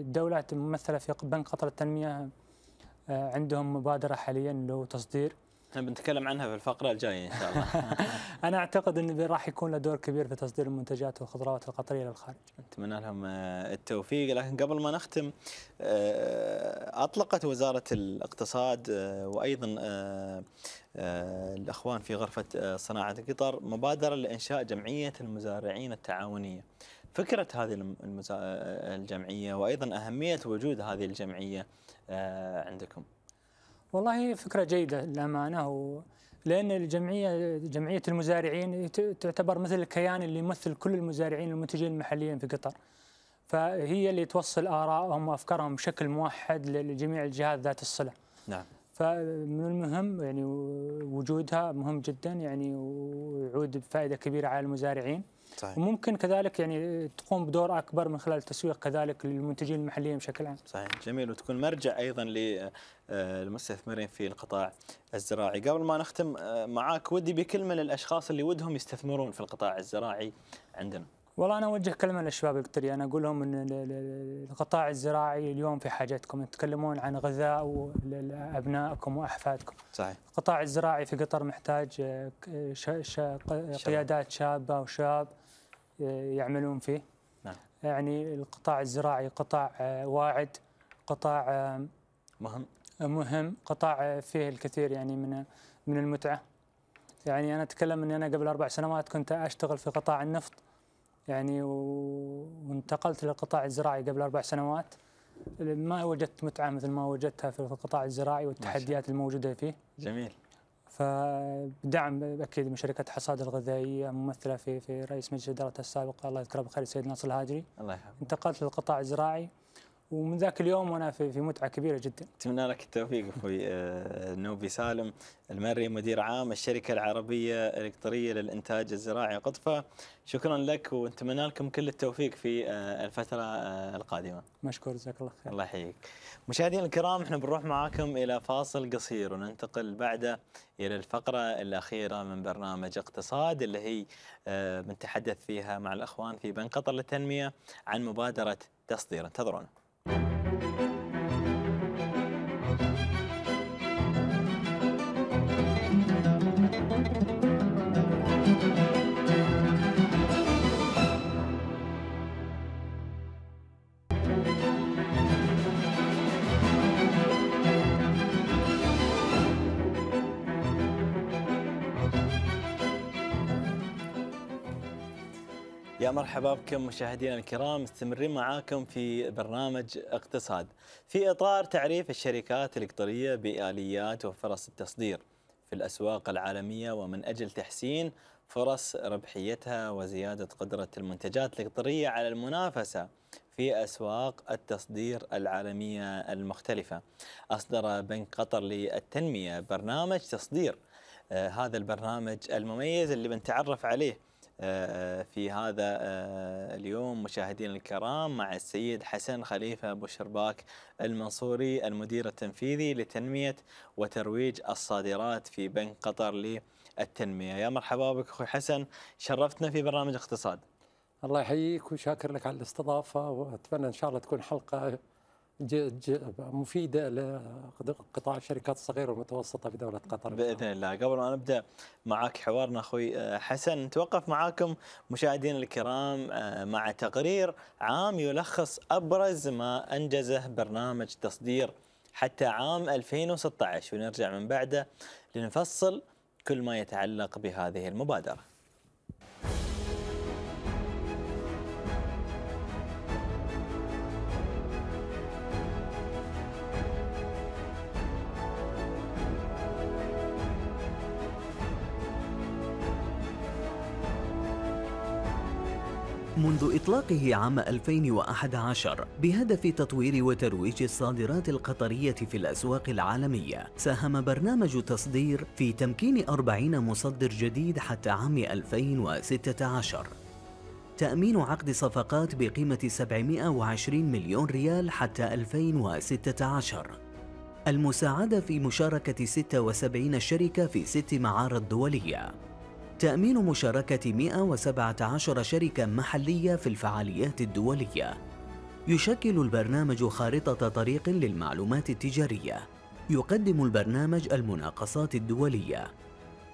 Speaker 4: الدوله آه، ممثله في بنك قطر التنميه آه، عندهم مبادره حاليا لتصدير تصدير
Speaker 1: احنا بنتكلم عنها في الفقره الجايه ان شاء الله
Speaker 4: انا اعتقد ان راح يكون له دور كبير في تصدير المنتجات والخضروات القطريه للخارج
Speaker 1: نتمنى لهم آه، التوفيق لكن قبل ما نختم آه، اطلقت وزاره الاقتصاد آه، وايضا الاخوان في غرفه صناعه قطر مبادره لانشاء جمعيه المزارعين التعاونيه فكرة هذه الجمعية وأيضا أهمية وجود هذه الجمعية عندكم
Speaker 4: والله فكرة جيدة للأمانة لأن الجمعية جمعية المزارعين تعتبر مثل الكيان اللي يمثل كل المزارعين المنتجين المحليين في قطر فهي اللي توصل آرائهم وأفكارهم بشكل موحد لجميع الجهات ذات الصلة نعم فمن المهم يعني وجودها مهم جدا يعني ويعود بفائدة كبيرة على المزارعين صحيح. وممكن كذلك يعني تقوم بدور اكبر من خلال التسويق كذلك للمنتجين المحليين بشكل عام.
Speaker 1: صحيح جميل وتكون مرجع ايضا للمستثمرين آه، في القطاع الزراعي. قبل ما نختم آه، معاك ودي بكلمه للاشخاص اللي ودهم يستثمرون في القطاع الزراعي عندنا.
Speaker 4: والله انا اوجه كلمه للشباب القطري يعني انا اقول لهم ان القطاع الزراعي اليوم في حاجتكم تتكلمون عن غذاء ابنائكم واحفادكم صحيح القطاع الزراعي في قطر محتاج آه، قيادات شابه وشاب يعملون فيه نعم. يعني القطاع الزراعي قطاع آه، واعد قطاع آه، مهم مهم قطاع آه، فيه الكثير يعني من من المتعه يعني انا اتكلم اني انا قبل اربع سنوات كنت اشتغل في قطاع النفط يعني وانتقلت للقطاع الزراعي قبل اربع سنوات ما وجدت متعه مثل ما وجدتها في القطاع الزراعي والتحديات الموجوده فيه جميل فدعم اكيد من شركه حصاد الغذائيه ممثله في في رئيس مجلس ادارتها السابق الله يذكره بالخير السيد ناصر الهاجري الله يحفظه انتقلت للقطاع الزراعي ومن ذاك اليوم وانا في, في متعه كبيره جدا.
Speaker 1: اتمنى لك التوفيق اخوي آه، نوبي سالم المري مدير عام الشركه العربيه الالكترونيه للانتاج الزراعي قطفه شكرا لك ونتمنى لكم كل التوفيق في آه، الفتره آه، القادمه.
Speaker 4: مشكور جزاك الله
Speaker 1: خير. الله يحييك. مشاهدينا الكرام احنا بنروح معاكم الى فاصل قصير وننتقل بعده الى الفقره الاخيره من برنامج اقتصاد اللي هي بنتحدث فيها مع الاخوان في بنك قطر للتنميه عن مبادره تصدير انتظرونا. thank you يا مرحبا بكم مشاهدينا الكرام مستمرين معاكم في برنامج اقتصاد في اطار تعريف الشركات القطريه باليات وفرص التصدير في الاسواق العالميه ومن اجل تحسين فرص ربحيتها وزياده قدره المنتجات القطريه على المنافسه في اسواق التصدير العالميه المختلفه. اصدر بنك قطر للتنميه برنامج تصدير آه، هذا البرنامج المميز اللي بنتعرف عليه آه، في هذا آه، اليوم مشاهدينا الكرام مع السيد حسن خليفة أبو شرباك المنصوري المدير التنفيذي لتنمية وترويج الصادرات في بنك قطر للتنمية يا مرحبا بك أخوي حسن شرفتنا في برنامج اقتصاد
Speaker 5: الله يحييك وشاكر لك على الاستضافة وأتمنى إن شاء الله تكون حلقة مفيده لقطاع الشركات الصغيره والمتوسطه في دوله
Speaker 1: قطر باذن الله قبل ما نبدا معك حوارنا اخوي آه، حسن نتوقف معاكم مشاهدينا الكرام آه، مع تقرير عام يلخص ابرز ما انجزه برنامج تصدير حتى عام 2016 ونرجع من بعده لنفصل كل ما يتعلق بهذه المبادره
Speaker 3: منذ إطلاقه عام 2011 بهدف تطوير وترويج الصادرات القطرية في الأسواق العالمية ساهم برنامج تصدير في تمكين 40 مصدر جديد حتى عام 2016 تأمين عقد صفقات بقيمة 720 مليون ريال حتى 2016 المساعدة في مشاركة 76 شركة في ست معارض دولية تأمين مشاركة 117 شركة محلية في الفعاليات الدولية. يشكل البرنامج خارطة طريق للمعلومات التجارية. يقدم البرنامج المناقصات الدولية.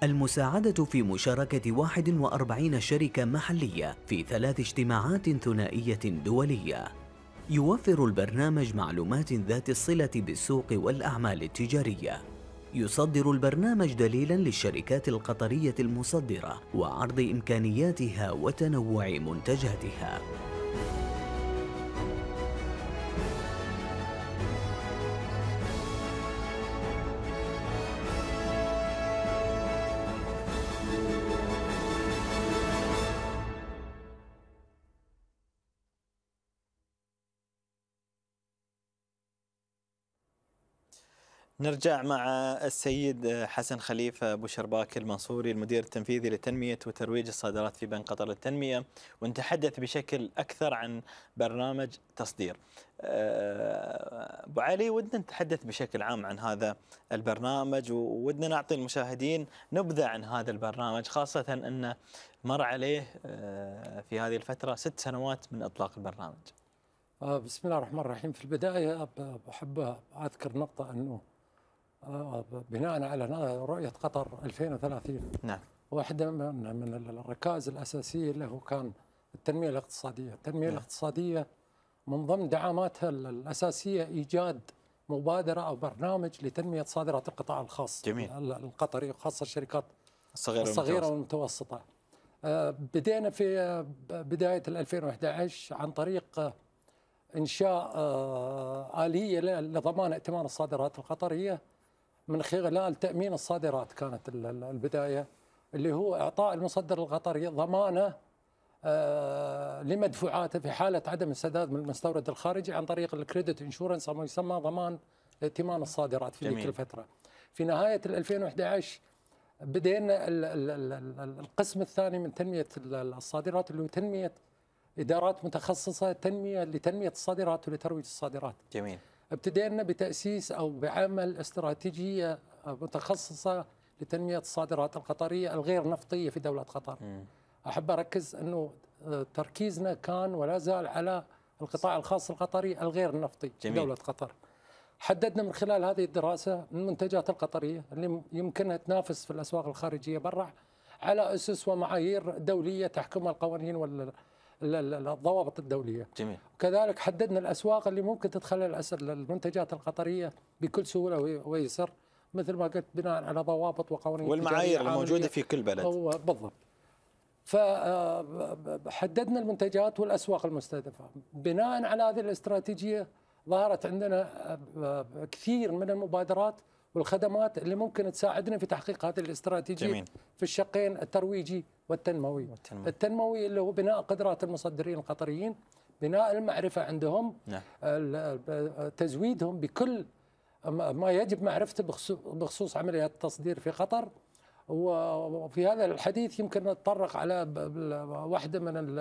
Speaker 3: المساعدة في مشاركة 41 شركة محلية في ثلاث اجتماعات ثنائية دولية. يوفر البرنامج معلومات ذات الصلة بالسوق والأعمال التجارية. يصدر البرنامج دليلا للشركات القطرية المصدرة وعرض إمكانياتها وتنوع منتجاتها
Speaker 1: نرجع مع السيد حسن خليفة أبو شرباك المنصوري المدير التنفيذي لتنمية وترويج الصادرات في بنك قطر للتنمية ونتحدث بشكل أكثر عن برنامج تصدير آه، أبو علي ودنا نتحدث بشكل عام عن هذا البرنامج وودنا نعطي المشاهدين نبذة عن هذا البرنامج خاصة أنه مر عليه آه، في هذه الفترة ست سنوات من إطلاق البرنامج
Speaker 5: آه، بسم الله الرحمن الرحيم في البداية أحب أذكر نقطة أنه بناء على رؤية قطر 2030 نعم واحدة من من الركائز الأساسية له كان التنمية الاقتصادية، التنمية نعم. الاقتصادية من ضمن دعاماتها الأساسية إيجاد مبادرة أو برنامج لتنمية صادرات القطاع الخاص جميل. القطري وخاصة الشركات الصغيرة, الصغيرة والمتوسطة. والمتوسطة. آه، بدينا في آه، بداية 2011 عن طريق آه، إنشاء آلية لضمان ائتمان الصادرات القطرية من خلال تامين الصادرات كانت البدايه اللي هو اعطاء المصدر القطري ضمانه آه، لمدفوعاته في حاله عدم السداد من المستورد الخارجي عن طريق الكريدت انشورنس او ما يسمى ضمان ائتمان الصادرات في تلك الفتره. في نهايه 2011 بدينا القسم الثاني من تنميه الصادرات اللي هو تنميه ادارات متخصصه تنميه لتنميه الصادرات ولترويج الصادرات. جميل. ابتدينا بتأسيس أو بعمل استراتيجية متخصصة لتنمية الصادرات القطرية الغير نفطية في دولة قطر أحب أركز أنه آه، تركيزنا كان ولا زال على القطاع الخاص القطري الغير النفطي جميل. في دولة قطر حددنا من خلال هذه الدراسة المنتجات القطرية اللي يمكنها تنافس في الأسواق الخارجية برا على أسس ومعايير دولية تحكمها القوانين وال الضوابط الدوليه جميل وكذلك حددنا الاسواق اللي ممكن تدخل المنتجات القطريه بكل سهوله ويسر مثل ما قلت بناء على ضوابط وقوانين والمعايير الموجوده في كل بلد بالضبط فحددنا آه، المنتجات والاسواق المستهدفه بناء على هذه الاستراتيجيه ظهرت عندنا آه، آه، كثير من المبادرات والخدمات اللي ممكن تساعدنا في تحقيق هذه الاستراتيجيه جميل. في الشقين الترويجي والتنموي, والتنموي. التنموي اللي هو بناء قدرات المصدرين القطريين بناء المعرفة عندهم نعم. تزويدهم بكل ما يجب معرفته بخصوص عمليات التصدير في قطر وفي هذا الحديث يمكن نتطرق على واحدة من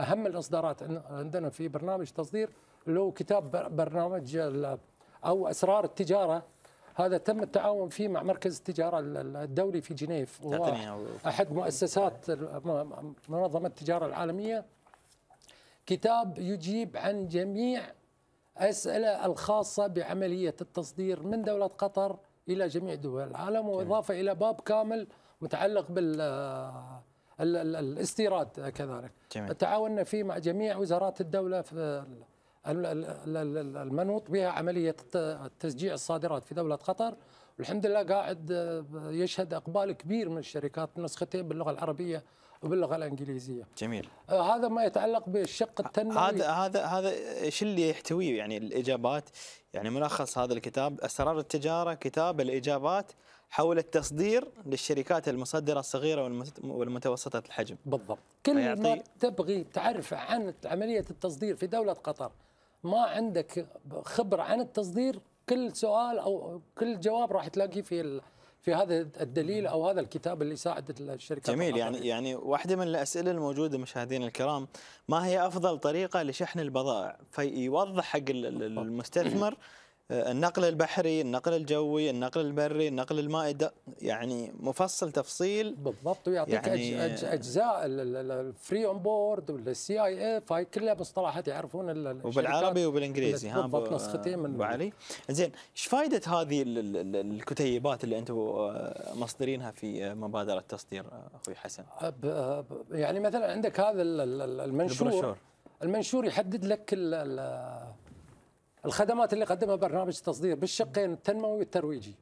Speaker 5: أهم الإصدارات عندنا في برنامج تصدير اللي هو كتاب برنامج أو أسرار التجارة هذا تم التعاون فيه مع مركز التجاره الدولي في جنيف احد مؤسسات منظمه التجاره العالميه كتاب يجيب عن جميع أسئلة الخاصة بعملية التصدير من دولة قطر إلى جميع دول العالم وإضافة إلى باب كامل متعلق بال الاستيراد كذلك تعاوننا فيه مع جميع وزارات الدولة في المنوط بها عملية تشجيع الصادرات في دولة قطر والحمد لله قاعد آه، يشهد اقبال كبير من الشركات نسختين باللغه العربيه وباللغه الانجليزيه. جميل. آه، هذا ما يتعلق بالشق التنموي هذا هذا هذا
Speaker 1: ايش اللي يحتويه يعني الاجابات يعني ملخص هذا الكتاب اسرار التجاره كتاب الاجابات حول التصدير للشركات المصدره الصغيره والمتوسطه الحجم. بالضبط.
Speaker 5: كل ما تبغي تعرف عن عمليه التصدير في دوله قطر ما عندك خبره عن التصدير كل سؤال او كل جواب راح تلاقيه في في هذا الدليل او هذا الكتاب اللي ساعد الشركات جميل يعني يعني
Speaker 1: واحده من الاسئله الموجوده مشاهدينا الكرام ما هي افضل طريقه لشحن البضائع فيوضح حق المستثمر النقل البحري، النقل الجوي، النقل
Speaker 5: البري، النقل المائي يعني مفصل تفصيل بالضبط ويعطيك يعني اجزاء الفري اون بورد والسي اي اي هاي كلها مصطلحات يعرفون وبالعربي وبالانجليزي ها بالضبط نسختين من
Speaker 1: ابو علي زين ايش فائده هذه الكتيبات اللي انتم مصدرينها في مبادره تصدير اخوي حسن؟
Speaker 5: يعني مثلا عندك هذا المنشور البروشور. المنشور يحدد لك الخدمات اللي قدمها برنامج التصدير بالشقين التنموي والترويجي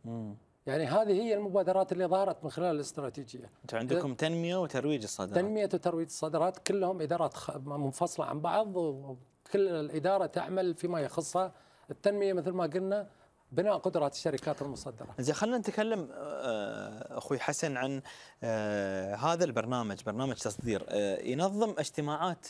Speaker 5: يعني هذه هي المبادرات اللي ظهرت من خلال الاستراتيجيه.
Speaker 1: انتم عندكم تنميه وترويج الصادرات.
Speaker 5: تنميه وترويج الصادرات كلهم ادارات منفصله عن بعض وكل الاداره تعمل فيما يخصها التنميه مثل ما قلنا بناء قدرات الشركات المصدره.
Speaker 1: زين خلينا نتكلم آه، اخوي حسن عن آه، هذا البرنامج برنامج تصدير آه، ينظم اجتماعات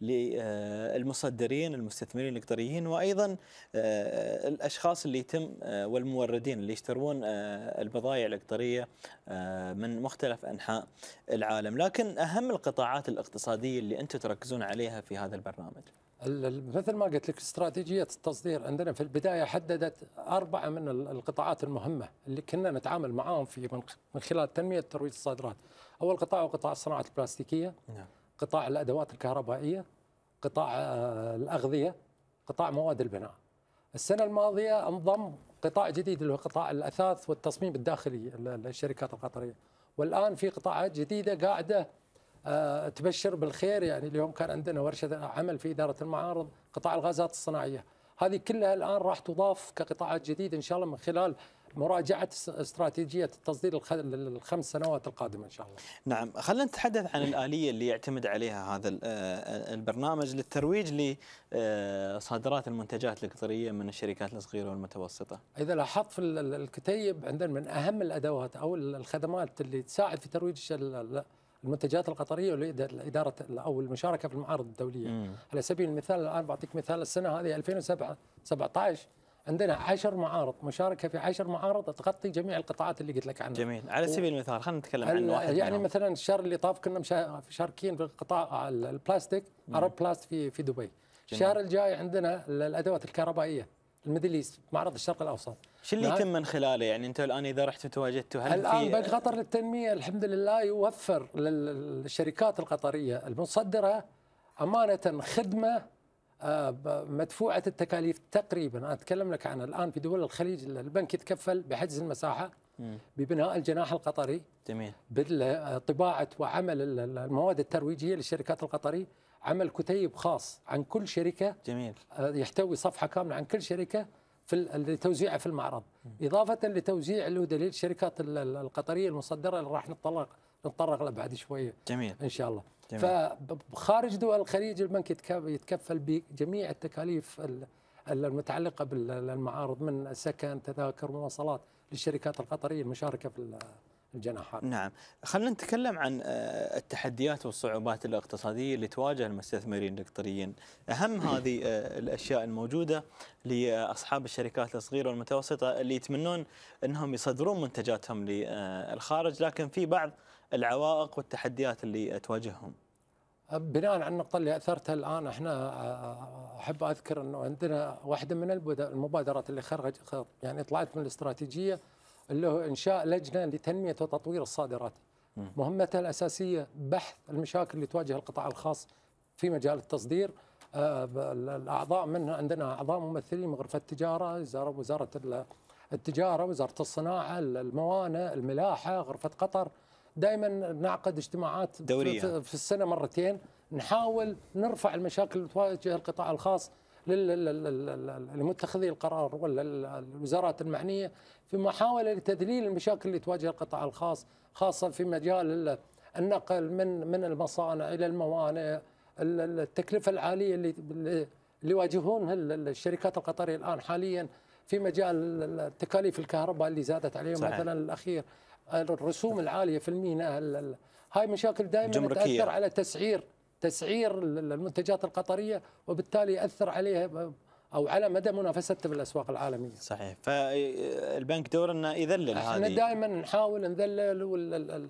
Speaker 1: للمصدرين المستثمرين القطريين وايضا آه، الاشخاص اللي يتم آه، والموردين اللي يشترون آه، البضائع القطريه من مختلف انحاء العالم، لكن اهم القطاعات الاقتصاديه اللي انتم تركزون عليها في هذا البرنامج.
Speaker 5: مثل ما قلت لك استراتيجية التصدير عندنا في البداية حددت أربعة من القطاعات المهمة اللي كنا نتعامل معاهم في من خلال تنمية ترويج الصادرات أول قطاع هو قطاع الصناعات البلاستيكية نعم. قطاع الادوات الكهربائيه قطاع آه، الاغذيه قطاع مواد البناء السنه الماضيه انضم قطاع جديد اللي هو قطاع الاثاث والتصميم الداخلي للشركات القطريه والان في قطاعات جديده قاعده آه، تبشر بالخير يعني اليوم كان عندنا ورشه عمل في اداره المعارض قطاع الغازات الصناعيه هذه كلها الان راح تضاف كقطاعات جديده ان شاء الله من خلال مراجعه استراتيجيه التصدير الخمس سنوات القادمه ان شاء الله. نعم، خلينا نتحدث
Speaker 1: عن الاليه اللي يعتمد عليها هذا آه، البرنامج للترويج لصادرات آه، المنتجات القطريه من الشركات الصغيره والمتوسطه.
Speaker 5: اذا لاحظت في الكتيب عندنا من اهم الادوات او الخدمات اللي تساعد في ترويج المنتجات القطريه والاداره او المشاركه في المعارض الدوليه. على سبيل المثال الان بعطيك مثال السنه هذه 2017 عندنا عشر معارض مشاركه في عشر معارض تغطي جميع القطاعات اللي قلت لك عنها جميل على سبيل
Speaker 1: المثال خلينا نتكلم عن واحد يعني منهم.
Speaker 5: مثلا الشهر اللي طاف كنا مشاركين في قطاع البلاستيك عرب بلاست في في دبي الشهر الجاي عندنا الادوات الكهربائيه الميدل ايست معرض الشرق الاوسط شو اللي نعم. يتم
Speaker 1: من خلاله يعني انت الان اذا رحت تواجدتوا هل الان بنك
Speaker 5: قطر للتنميه الحمد لله يوفر للشركات القطريه المصدره امانه خدمه آه، مدفوعة التكاليف تقريبا أنا أتكلم لك عن الآن في دول الخليج البنك يتكفل بحجز المساحة ببناء الجناح القطري جميل بطباعة وعمل المواد الترويجية للشركات القطرية عمل كتيب خاص عن كل شركة جميل آه، يحتوي صفحة كاملة عن كل شركة في لتوزيعه في المعرض إضافة لتوزيع له دليل الشركات القطرية المصدرة اللي راح نتطرق نتطرق له بعد شوية جميل إن شاء الله جميل. فخارج دول الخليج البنك يتكفل بجميع التكاليف المتعلقه بالمعارض من سكن تذاكر مواصلات للشركات القطريه المشاركه في الجناحات. نعم، خلينا نتكلم عن آه،
Speaker 1: التحديات والصعوبات الاقتصاديه اللي تواجه المستثمرين القطريين، اهم هذه آه، الاشياء الموجوده لاصحاب الشركات الصغيره والمتوسطه اللي يتمنون انهم يصدرون منتجاتهم للخارج لكن في بعض العوائق والتحديات اللي تواجههم؟
Speaker 5: بناء على النقطة اللي أثرتها الآن احنا آه، آه، أحب أذكر أنه عندنا واحدة من المبادرات اللي خرجت يعني طلعت من الاستراتيجية اللي هو إنشاء لجنة لتنمية وتطوير الصادرات مهمتها الأساسية بحث المشاكل اللي تواجه القطاع الخاص في مجال التصدير آه، الأعضاء منها عندنا أعضاء ممثلين من غرفة التجارة وزارة التجارة وزارة الصناعة الموانئ الملاحة غرفة قطر دائما نعقد اجتماعات دورية. في السنه مرتين نحاول نرفع المشاكل اللي تواجه القطاع الخاص لمتخذي القرار ولا الوزارات المعنيه في محاوله لتذليل المشاكل اللي تواجه القطاع الخاص خاصه في مجال النقل من من المصانع الى الموانئ التكلفه العاليه اللي اللي يواجهونها الشركات القطريه الان حاليا في مجال تكاليف الكهرباء اللي زادت عليهم صحيح. مثلا الاخير الرسوم العاليه في الميناء هاي مشاكل دائما تاثر على تسعير تسعير المنتجات القطريه وبالتالي ياثر عليها او على مدى منافستها بالاسواق العالميه. صحيح،
Speaker 1: فالبنك دوره انه يذلل هذه. احنا
Speaker 5: دائما نحاول نذلل وال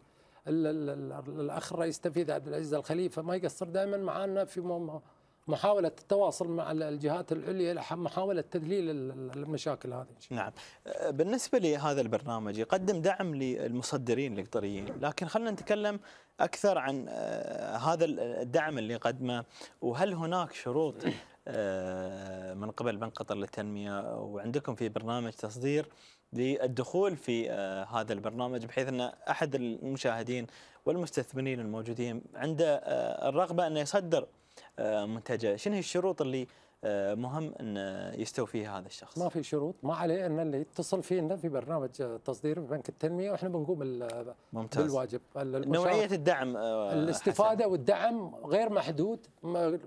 Speaker 5: الاخ الرئيس التنفيذي عبد العزيز الخليفه ما يقصر دائما معنا في محاولة التواصل مع الجهات العليا محاولة تذليل المشاكل هذه
Speaker 1: نعم أه،
Speaker 5: بالنسبة لهذا
Speaker 1: البرنامج يقدم دعم للمصدرين القطريين لكن خلينا نتكلم أكثر عن أه، هذا الدعم اللي قدمه وهل هناك شروط أه، من قبل بنك قطر للتنمية وعندكم في برنامج تصدير للدخول في هذا البرنامج بحيث أن أحد المشاهدين والمستثمرين الموجودين عنده الرغبة أنه يصدر آه، منتجه شنو هي الشروط اللي آه، مهم ان يستوفيها هذا الشخص
Speaker 5: ما في شروط ما عليه ان اللي يتصل فينا في برنامج آه، تصدير في بنك التنميه واحنا بنقوم ممتاز. بالواجب نوعيه
Speaker 1: الدعم الاستفاده
Speaker 5: حسن. والدعم غير محدود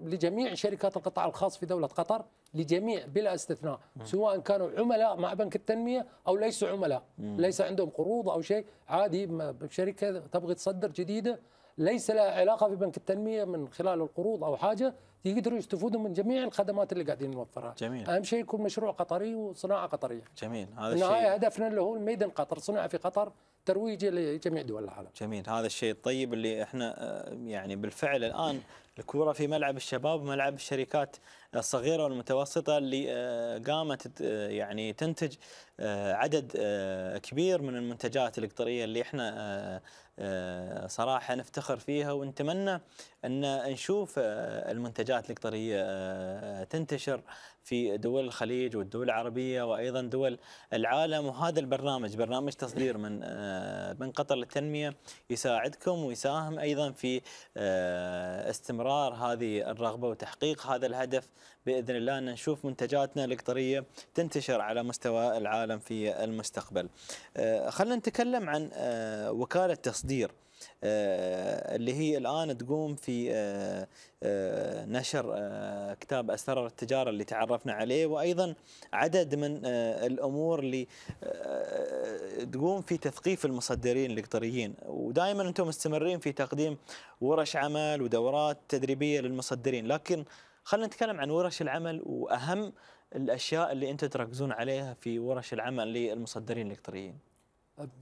Speaker 5: لجميع شركات القطاع الخاص في دوله قطر لجميع بلا استثناء م. سواء كانوا عملاء مع بنك التنميه او ليسوا عملاء م. ليس عندهم قروض او شيء عادي شركه تبغي تصدر جديده ليس لها علاقه في بنك التنميه من خلال القروض او حاجه يقدروا يستفيدوا من جميع الخدمات اللي قاعدين نوفرها. جميل. اهم شيء يكون مشروع قطري وصناعه قطريه. جميل هذا الشيء. النهايه هدفنا اللي هو ميدن قطر، صنع في قطر ترويج لجميع دول العالم.
Speaker 1: جميل هذا الشيء الطيب اللي احنا آه، يعني بالفعل الان الكوره في ملعب الشباب وملعب الشركات الصغيره والمتوسطه اللي آه، قامت آه، يعني تنتج عدد كبير من المنتجات القطريه اللي احنا آه، صراحة نفتخر فيها ونتمنى أن نشوف آه، المنتجات القطرية آه، تنتشر في دول الخليج والدول العربية وأيضا دول العالم وهذا البرنامج برنامج تصدير من آه، من قطر للتنمية يساعدكم ويساهم أيضا في آه، استمرار هذه الرغبة وتحقيق هذا الهدف بإذن الله أن نشوف منتجاتنا القطرية تنتشر على مستوى العالم في المستقبل آه، خلينا نتكلم عن وكالة تصدير آه، اللي هي الآن تقوم في آه، آه، نشر كتاب أسرار التجارة اللي تعرفنا عليه وأيضا عدد من الأمور اللي تقوم في تثقيف المصدرين القطريين ودائما أنتم مستمرين في تقديم ورش عمل ودورات تدريبية للمصدرين لكن خلينا نتكلم عن ورش العمل وأهم الأشياء اللي أنت تركزون عليها في ورش العمل للمصدرين القطريين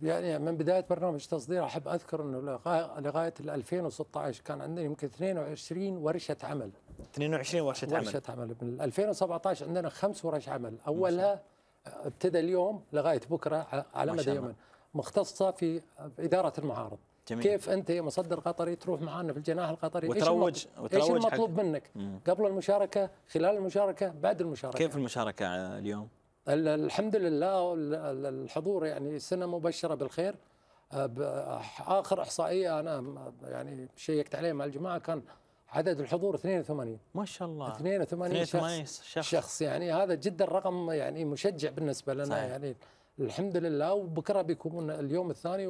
Speaker 5: يعني من بدايه برنامج تصدير احب اذكر انه لغايه 2016 كان عندنا يمكن 22 ورشه عمل 22 ورشه عمل ورشه عمل من 2017 عندنا خمس ورش عمل اولها ابتدى اليوم لغايه بكره على مدى يومين مختصه في اداره المعارض جميل. كيف انت يا مصدر قطري تروح معنا في الجناح القطري وتروج ايش المطلوب, وتروج إيش المطلوب منك مم. قبل المشاركه خلال المشاركه بعد المشاركه كيف
Speaker 1: المشاركه اليوم
Speaker 5: الحمد لله الحضور يعني سنه مبشره بالخير آه، اخر احصائيه انا يعني شيكت عليه مع الجماعه كان عدد الحضور 82 ما شاء الله 82, 82 شخص, شخص شخص يعني هذا جدا رقم يعني مشجع بالنسبه لنا صحيح. يعني الحمد لله وبكره بيكون اليوم الثاني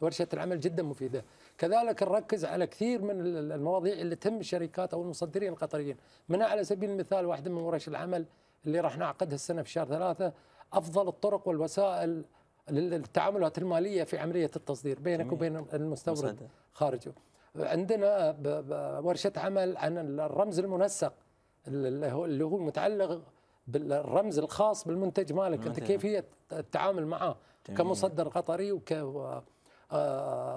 Speaker 5: ورشه العمل جدا مفيده كذلك نركز على كثير من المواضيع اللي تهم الشركات او المصدرين القطريين منها على سبيل المثال واحده من ورش العمل اللي راح نعقدها السنه في شهر ثلاثه افضل الطرق والوسائل للتعاملات الماليه في عمليه التصدير بينك وبين المستورد خارجه. عندنا ورشه عمل عن الرمز المنسق اللي هو المتعلق بالرمز الخاص بالمنتج مالك انت كيفيه التعامل معه كمصدر قطري وك آه،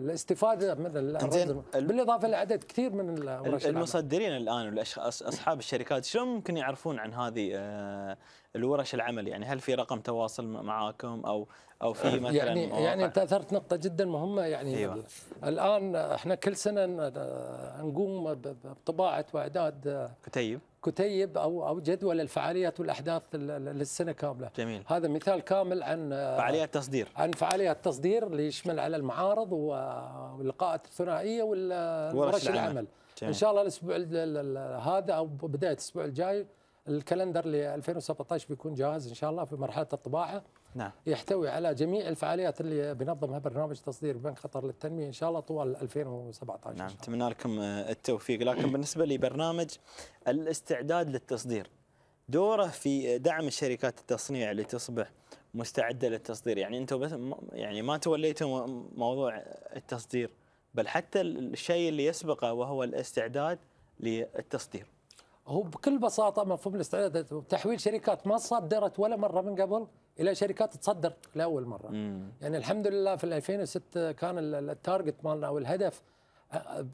Speaker 5: الاستفاده مثلا بالاضافه لعدد كثير من
Speaker 1: المصدرين الان والاشخاص اصحاب الشركات شلون ممكن يعرفون عن هذه آه، الورش العمل يعني هل في رقم تواصل معاكم او
Speaker 5: او في يعني- مثلا يعني مواقع؟ يعني انت اثرت نقطه جدا مهمه يعني أيوة. الان احنا كل سنه آه، نقوم بطباعه واعداد كتيب آه، كتيب او او جدول الفعاليات والاحداث للسنه كامله جميل. هذا مثال كامل عن فعاليات تصدير عن فعاليات تصدير اللي يشمل على المعارض واللقاءات الثنائيه والورش العمل جميل. ان شاء الله الاسبوع هذا او بدايه الاسبوع الجاي الكالندر ل 2017 بيكون جاهز ان شاء الله في مرحله الطباعه نعم. يحتوي على جميع الفعاليات اللي بنظمها برنامج تصدير بنك خطر للتنميه ان شاء الله طوال 2017
Speaker 1: نعم نتمنى لكم آه، التوفيق لكن بالنسبه لبرنامج الاستعداد للتصدير دوره في دعم الشركات التصنيع لتصبح مستعده للتصدير يعني انتم بس يعني ما توليتوا موضوع التصدير بل حتى الشيء اللي يسبقه وهو الاستعداد للتصدير
Speaker 5: هو بكل بساطه مفهوم الاستعداد تحويل شركات ما صدرت ولا مره من قبل الى شركات تصدر لاول مره مم. يعني الحمد لله في 2006 كان التارجت مالنا او الهدف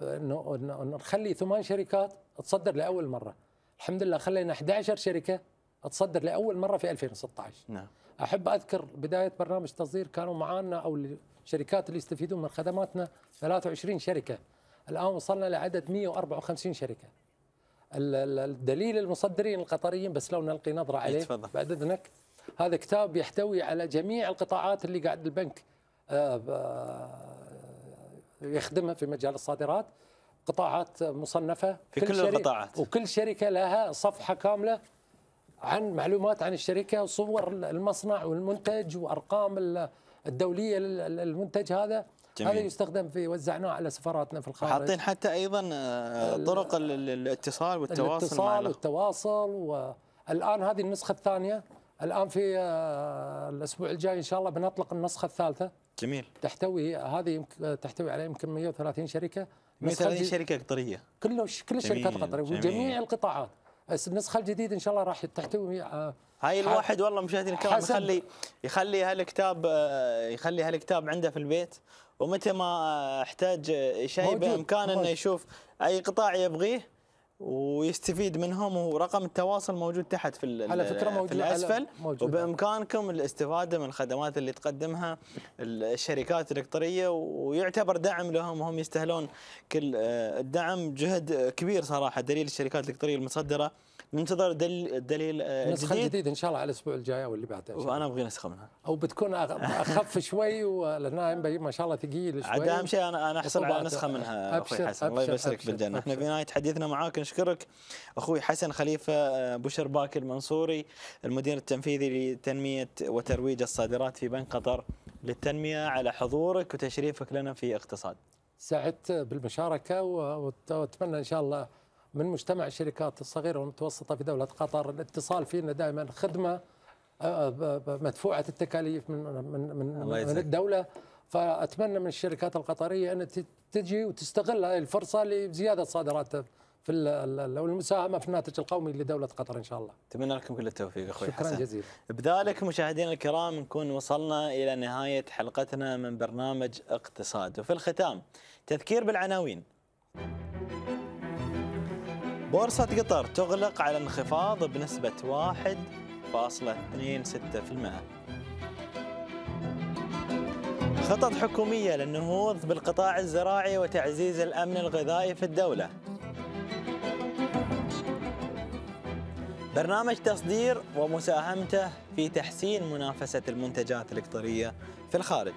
Speaker 5: انه نخلي ثمان شركات تصدر لاول مره الحمد لله خلينا 11 شركه تصدر لاول مره في 2016 نعم احب اذكر بدايه برنامج تصدير كانوا معانا او الشركات اللي يستفيدون من خدماتنا 23 شركه الان وصلنا لعدد 154 شركه الدليل المصدرين القطريين بس لو نلقي نظره إيه، عليه بعد اذنك هذا كتاب يحتوي على جميع القطاعات اللي قاعد البنك آه، آه، يخدمها في مجال الصادرات قطاعات مصنفه في كل, كل القطاعات وكل شركه لها صفحه كامله عن معلومات عن الشركه وصور المصنع والمنتج وارقام الدوليه للمنتج هذا هذا يستخدم في وزعناه على سفاراتنا في الخارج حاطين
Speaker 1: حتى ايضا آه، طرق الاتصال والتواصل الاتصال مع
Speaker 5: والتواصل والان هذه النسخه الثانيه الان في آه، الاسبوع الجاي ان شاء الله بنطلق النسخه الثالثه جميل تحتوي هذه تحتوي على يمكن 130 شركه 130 شركه قطريه كل كل الشركات القطريه وجميع القطاعات النسخه الجديده ان شاء الله راح تحتوي آه،
Speaker 1: هاي الواحد والله مشاهدينا الكرام يخلي يخلي هالكتاب يخلي هالكتاب عنده في البيت ومتى ما احتاج شيء بامكانه انه يشوف اي قطاع يبغيه ويستفيد منهم ورقم التواصل موجود تحت في على فكره موجود في الاسفل موجود وبامكانكم الاستفاده من الخدمات اللي تقدمها الشركات القطريه ويعتبر دعم لهم وهم يستاهلون كل آه، الدعم جهد كبير صراحه دليل الشركات القطريه المصدره ننتظر
Speaker 5: دل دليل آه، نسخه جديد. جديد ان شاء الله على الاسبوع الجاي او اللي بعده وانا ابغي نسخه منها او بتكون اخف شوي ولانها ما شاء الله ثقيل شوي عاد اهم شيء انا انا احصل على نسخه منها
Speaker 1: اخوي حسن أبشر الله يبشرك بالجنه احنا في نهايه حديثنا معاك نشكرك اخوي حسن خليفه آه، بشر باكر المنصوري المدير التنفيذي لتنميه وترويج الصادرات في بنك قطر للتنميه على حضورك وتشريفك لنا في اقتصاد
Speaker 5: سعدت بالمشاركه واتمنى ان شاء الله من مجتمع الشركات الصغيره والمتوسطه في دوله قطر الاتصال فينا دائما خدمه آه، آه، مدفوعه التكاليف من من من, من الدوله فاتمنى من الشركات القطريه ان تجي وتستغل هذه الفرصه لزياده صادراتها في والمساهمه في الناتج القومي لدوله قطر ان شاء الله.
Speaker 1: اتمنى لكم كل التوفيق اخوي شكرا حسن. جزيلا. بذلك مشاهدينا الكرام نكون وصلنا الى نهايه حلقتنا من برنامج اقتصاد وفي الختام تذكير بالعناوين. بورصة قطر تغلق على انخفاض بنسبة 1.26% خطط حكومية للنهوض بالقطاع الزراعي وتعزيز الأمن الغذائي في الدولة برنامج تصدير ومساهمته في تحسين منافسة المنتجات القطرية في الخارج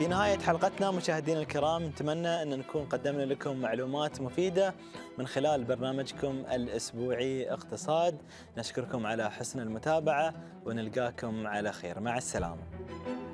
Speaker 1: في نهاية حلقتنا مشاهدينا الكرام نتمنى أن نكون قدمنا لكم معلومات مفيدة من خلال برنامجكم الأسبوعي اقتصاد نشكركم على حسن المتابعة ونلقاكم على خير مع السلامة